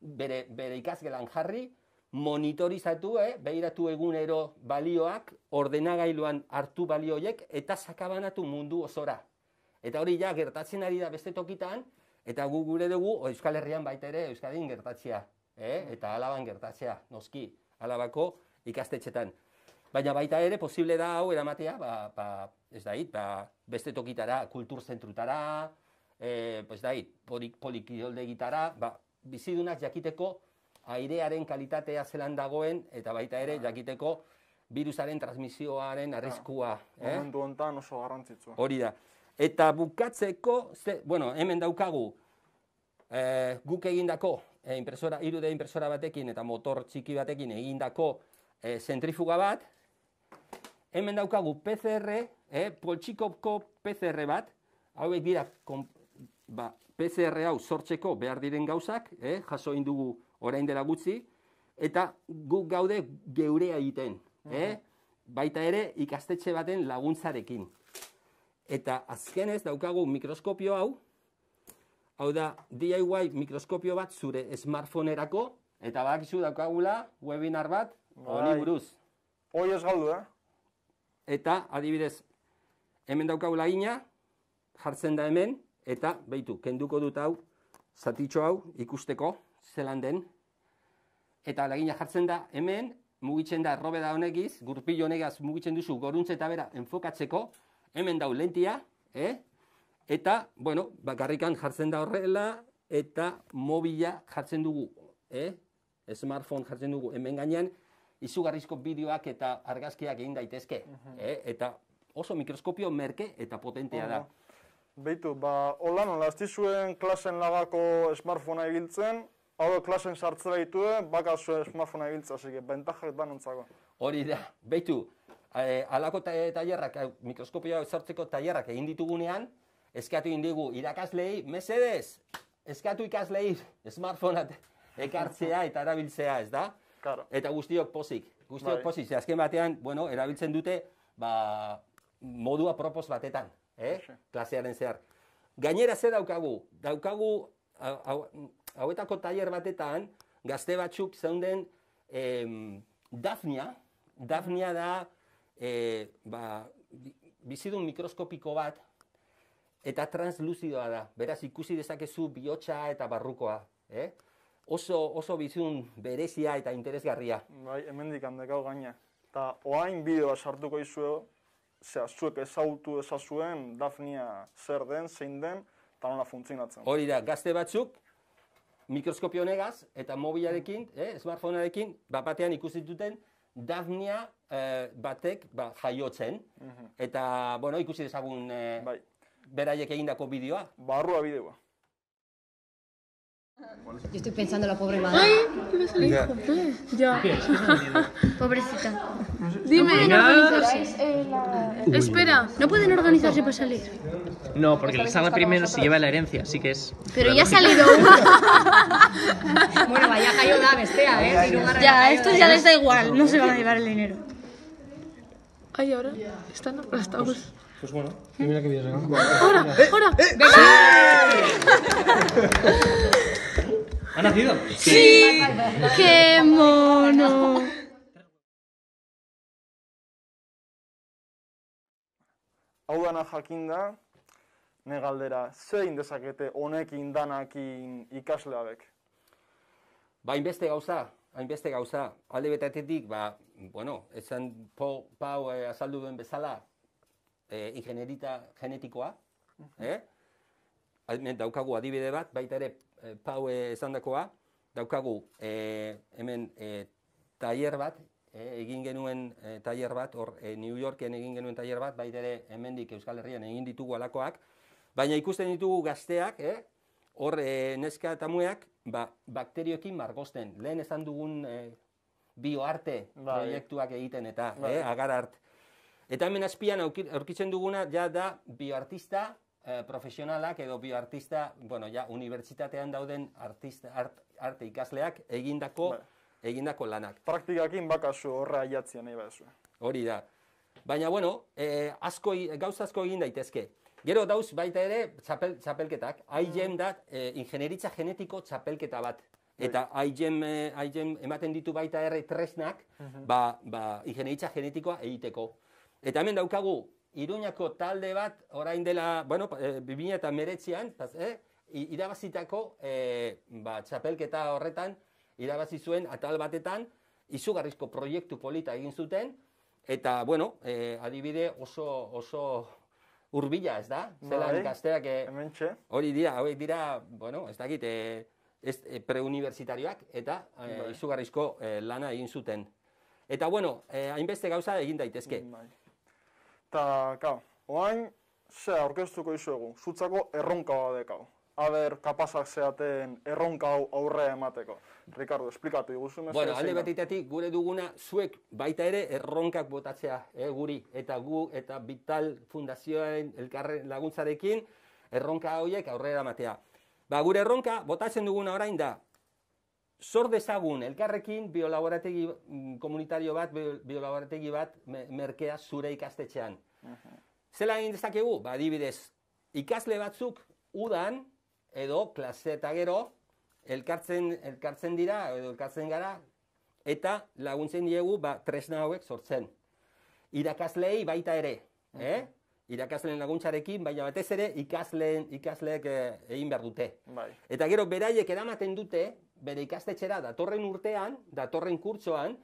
bere, bere ikasgelan jarri, monitorizatu, eh, behiratu egunero balioak, ordenagailuan hartu balioiek, eta sakabanatu mundu osora. Eta hori ja, gertatzen ari da beste tokitan, eta gu gure dugu Euskal Herrian baita ere Euskadin gertatzea. Eh? Eta alaban gertatzea, noski, alabako ikastetxetan. Baina baita ere, posible da hau eramatea, ba, ba, ez da hit, ba, beste tokitara, kultur zentrutara, ez da hit, ba, bizidunak jakiteko, airearen kalitatea zelan dagoen, eta baita ere, ah. jakiteko virusaren transmisioaren ah. arriskua. Eh? Momentu honetan oso garrantzitsua. Hori da. Eta bukatzeko, bueno, hemen daukagu, e, guk egindako, e, impresora, irude impresora batekin eta motor txiki batekin egindako e, zentrifuga bat, hemen daukagu PCR, e, poltsikoko PCR bat, hau dira, ba, PCR hau sortzeko behar diren gauzak, eh, jaso indugu orain dela gutxi, eta guk gaude geurea egiten, eh? baita ere ikastetxe baten laguntzarekin. Eta azkenez daukagu mikroskopio hau, hau da DIY mikroskopio bat zure smartphoneerako, eta bakizu daukagula webinar bat, honi bai. buruz. Hoi ez galdu, eh? Eta, adibidez, hemen daukagula lagina, jartzen da hemen, eta, beitu, kenduko dut hau, zatitxo hau, ikusteko zelan den. Eta lagina jartzen da hemen, mugitzen da robe da honekiz, gurpillo honegaz mugitzen duzu goruntze eta bera enfokatzeko, hemen dau lentia, eh? eta, bueno, bakarrikan jartzen da horrela, eta mobila jartzen dugu, eh? smartphone jartzen dugu hemen gainean, izugarrizko bideoak eta argazkiak egin daitezke, uh eh? eta oso mikroskopio merke eta potentea da. Uh -huh. Beitu, ba, hola, lastizuen klasen lagako smartphonea egiltzen, Hago, klasen sartze behitu, eh? baka zu smartphone egiltza, zike, bentajak banuntzako. Hori da, behitu, eh, alako tailerrak, mikroskopioa sartzeko tailerrak egin ditugunean, eskatu indigu irakaslei, mesedez, eskatu ikaslei smartphoneat ekartzea eta erabiltzea, ez da? Claro. Eta guztiok pozik, guztiok bai. pozik, azken batean, bueno, erabiltzen dute, ba, modua propos batetan, eh? Klasearen zehar. Gainera ze daukagu? Daukagu, hauetako taller batetan, gazte batzuk zeuden Dafnia, Dafnia da eh, ba, bizidun mikroskopiko bat, eta transluzidoa da, beraz ikusi dezakezu bihotxa eta barrukoa, eh? oso, oso bizun berezia eta interesgarria. Bai, hemen dikan dekau gaina. Eta oain bideoa sartuko izue, zera, zuek ezautu ezazuen Dafnia zer den, zein den, eta nola funtzionatzen. Hori da, gazte batzuk, mikroskopio negaz eta mobilarekin, mm. eh, smartphonearekin, bat batean ikusi duten Daphnia eh, batek ba, jaiotzen. Mhm. Eta, bueno, ikusi dezagun eh, bai. beraiek egindako bideoa. Barrua bideoa. Yo estoy pensando en la pobre madre. Ay, no pues, Ya. Pobrecita. Dime, ¿pueden organizarse? Eh, espera, ¿no pueden organizarse para salir? No, porque el sale primero se lleva la herencia, así que es. Pero ya ha salido uno. bueno, vaya cayó la bestia, ¿eh? Ya, esto ya les da igual, no se van a llevar el dinero. Ay, ahora están aplastados. Pues, pues bueno, mira que bien. Ahora, ahora. ¡Venga! ¿Ha nacido? Sí. sí. ¡Qué mono! Hau dana jakin da, negaldera, ze dezakete honekin danakin ikasleabek? Ba, inbeste gauza, hainbeste gauza. Alde betetetik, ba, bueno, ezan pau e, bezala, e, eh, ingenierita genetikoa, eh? daukagu adibide bat, baita ere e, pau eh, esan dakoa, daukagu e, hemen e, taier bat, egin genuen e, taier bat, hor New Yorken egin genuen taier bat, bai dere hemendik Euskal Herrian egin ditugu alakoak, baina ikusten ditugu gazteak, e, hor e, neska eta mueak, ba, bakterioekin margosten, lehen esan dugun e, bioarte bai. proiektuak egiten eta agar bai. e, agarart. Eta hemen azpian aurkitzen duguna ja da bioartista, Eh, profesionalak edo bioartista, bueno, ja, unibertsitatean dauden artista, arte ikasleak egindako, bai. egindako lanak. Praktikakin bakasu horra nahi Hori da. Baina, bueno, e, asko, gauz asko egin daitezke. Gero dauz baita ere txapel, txapelketak. Aigem mm. da, e, eh, ingeneritza genetiko txapelketa bat. Bai. Eta aigem ematen ditu baita erre tresnak, mm ba, ba, ingeneritza genetikoa egiteko. Eta hemen daukagu, Iruñako talde bat orain dela, bueno, eh, bibina meretzean, eh, irabazitako eh, ba, txapelketa horretan, irabazi zuen atal batetan, izugarrizko proiektu polita egin zuten, eta, bueno, adibide oso urbila ez da, bai, zelan gazteak, hori dira, hori dira, bueno, ez dakit, preuniversitarioak, eta bai. izugarrizko lana egin zuten. Eta, bueno, hainbeste gauza egin daitezke. Bai. Ta, ka, oain, ze aurkeztuko izuegu, zutzako erronka badek hau. Aber, kapazak zeaten erronka hau aurre emateko. Ricardo, esplikatu iguzu mezu. Bueno, alde batitatik, gure duguna, zuek baita ere erronkak botatzea, eh, guri, eta gu, eta Vital Fundazioen elkarre laguntzarekin, erronka hauek aurrera ematea. Ba, gure erronka, botatzen duguna orain da, zor dezagun, elkarrekin biolaborategi mm, komunitario bat, biolaborategi bat merkea zure ikastetxean. uh Zela egin dezakegu? Ba, adibidez, ikasle batzuk udan edo klase eta gero elkartzen, elkartzen dira edo elkartzen gara eta laguntzen diegu ba, tresna hauek sortzen. Irakasleei baita ere, uh-huh. eh? irakasleen laguntzarekin, baina batez ere ikasleen, ikasleek eh, egin behar dute. Bai. Eta gero beraiek eramaten dute, bere ikastetxera datorren urtean, datorren kurtsoan,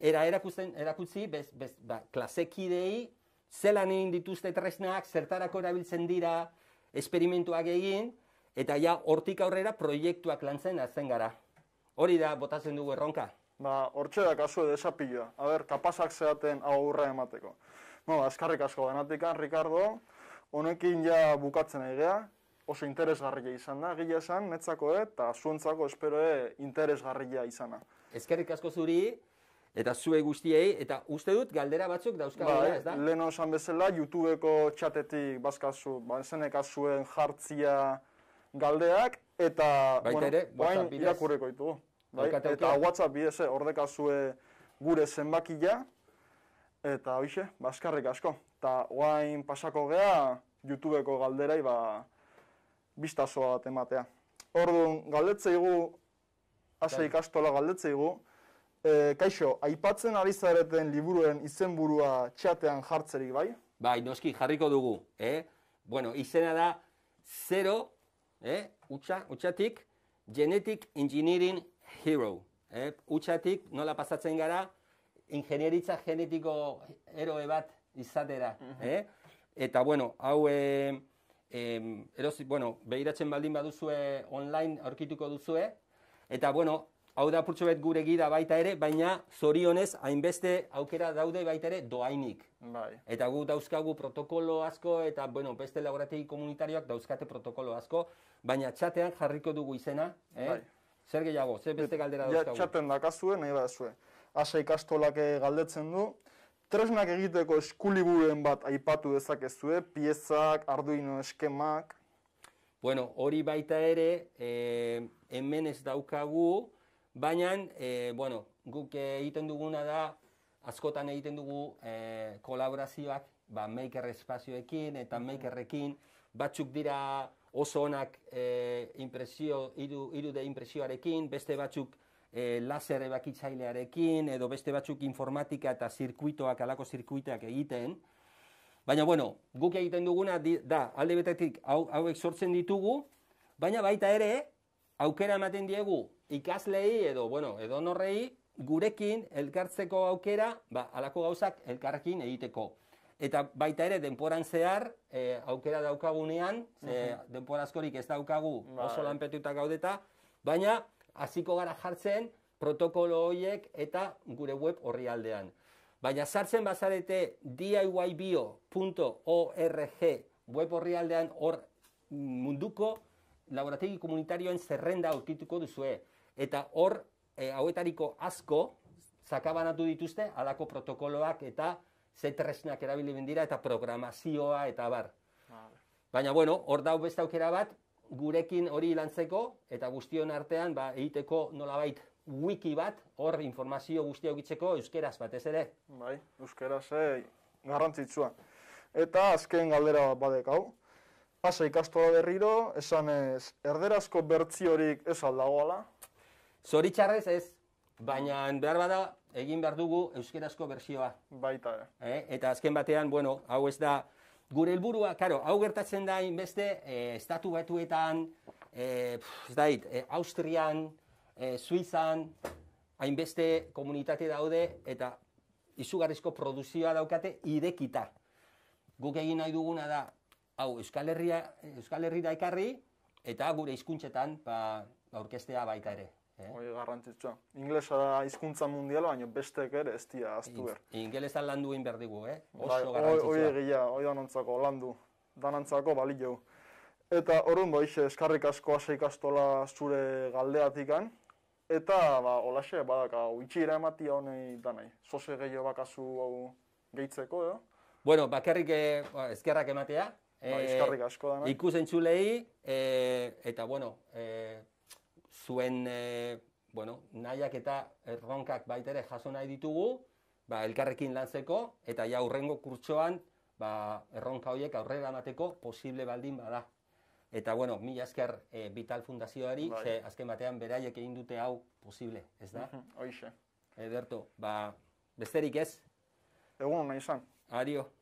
era erakusten, erakutsi, bez, bez, ba, klasekidei, zelan egin dituzte tresnak, zertarako erabiltzen dira, esperimentuak egin, eta ja, hortik aurrera proiektuak lantzen atzen gara. Hori da, botatzen dugu erronka. Ba, hortxe da kasu edo esapioa. A ber, kapazak zeaten aurra emateko. No, ba, asko, ganatik, Ricardo, honekin ja bukatzen ari oso interesgarria izan da, gila esan, netzako eh, eta zuentzako espero eh, interesgarria izana. Ezkerrik asko zuri, eta zuei guztiei, eta uste dut galdera batzuk dauzka ba, ez da? Leno bezala, YouTubeko txatetik bazkazu, ba, zeneka zuen jartzia galdeak, eta, Baita bueno, ere, bain irakurriko ditu. Bai? Eta WhatsApp bidez, eh, ordeka zue gure zenbakia, eta hoxe, bazkarrik asko. Eta Oain pasako gea, YouTubeko galderai, ba, biztasoa bat ematea. Orduan, galdetzeigu, ase ikastola galdetzeigu, e, eh, kaixo, aipatzen ari zareten liburuen izenburua txatean jartzerik bai? Bai, noski, jarriko dugu. Eh? Bueno, izena da, zero, eh? Utsa, utxatik, Genetic Engineering Hero. Eh? Utsatik, nola pasatzen gara, ingenieritza genetiko eroe bat izatera. Mhm. eh? Eta, bueno, hau... Eh, em, bueno, behiratzen baldin baduzue online aurkituko duzue, eta bueno, hau da purtsu bet gure gida baita ere, baina zorionez hainbeste aukera daude baita ere doainik. Bai. Eta gu dauzkagu protokolo asko, eta bueno, beste laborategi komunitarioak dauzkate protokolo asko, baina txatean jarriko dugu izena, eh? Bai. Zer gehiago, zer beste galdera dauzkagu? Ja, txaten dakazue, nahi badazue. Asa ikastolak eh, galdetzen du, tresnak egiteko eskuliburuen bat aipatu dezakezue, piezak, arduino eskemak? Bueno, hori baita ere, e, hemen ez daukagu, baina, e, bueno, guk egiten duguna da, askotan egiten dugu e, kolaborazioak, ba, maker espazioekin eta makerrekin, batzuk dira oso onak e, impresio, iru, impresioarekin, beste batzuk e, laser ebakitzailearekin, edo beste batzuk informatika eta zirkuitoak, alako zirkuitak egiten. Baina, bueno, guk egiten duguna di, da, alde betetik hauek sortzen ditugu, baina baita ere, aukera ematen diegu, ikaslei edo, bueno, edo norrei, gurekin elkartzeko aukera, ba, alako gauzak elkarrekin egiteko. Eta baita ere, denporan zehar, e, aukera daukagunean, e, denporazkorik ez daukagu bai. oso lanpetuta gaudeta, baina hasiko gara jartzen protokolo horiek eta gure web orrialdean. Baina sartzen bazarete diybio.org web orrialdean hor munduko laborategi komunitarioen zerrenda aurkituko duzue. Eta hor eh, hauetariko asko zakabanatu dituzte alako protokoloak eta zetresnak erabili bendira eta programazioa eta bar. Baina, bueno, hor dau beste aukera bat, gurekin hori lantzeko eta guztion artean ba, egiteko nolabait wiki bat hor informazio guztia egitzeko euskeraz batez ere. Bai, euskeraz eh, garrantzitsua. Eta azken galdera bat badek hau. Pasa ikastola berriro, esan ez, erderazko bertziorik ez aldagoala? Zoritxarrez ez, baina behar bada egin behar dugu euskerazko bertzioa. Baita, eh. eh? Eta azken batean, bueno, hau ez da, gure helburua, claro, hau gertatzen da inbeste eh, estatu batuetan, eh, ez eh, Austrian, eh, Suizan, hainbeste komunitate daude eta izugarrizko produzioa daukate irekitar. Guk egin nahi duguna da, hau, Euskal Herria, Euskal eta gure hizkuntzetan ba, orkestea baita ere. Eh? Oie, garrantzitsua. Inglesa da hizkuntza mundiala, baina bestek ere ez dira aztu behar. In, lan duen behar digu, eh? Bai, Oso garrantzitsua. Oie, gila, oie danantzako, lan du. Danantzako bali jau. Eta horren bai, eskarrik asko aseik astola zure galdeatik an. Eta, ba, olaxe, badak, hau, itxira ematia honi danai. Zose gehiago bakazu, hau, gehitzeko, eh? Bueno, bakarrik ezkerrak eh, ba, ematea. Ba, eh, eskarrik asko danai. e, eta, bueno, e, zuen e, bueno, nahiak eta erronkak baita ere jaso nahi ditugu, ba, elkarrekin lantzeko, eta ja urrengo kurtsoan ba, erronka horiek aurrera mateko posible baldin bada. Eta bueno, mila esker e, Vital Fundazioari, bai. ze azken batean beraiek egin dute hau posible, ez da? Mhm, Hoixe. Ederto, ba, besterik ez? Egun, nahi izan. Adio.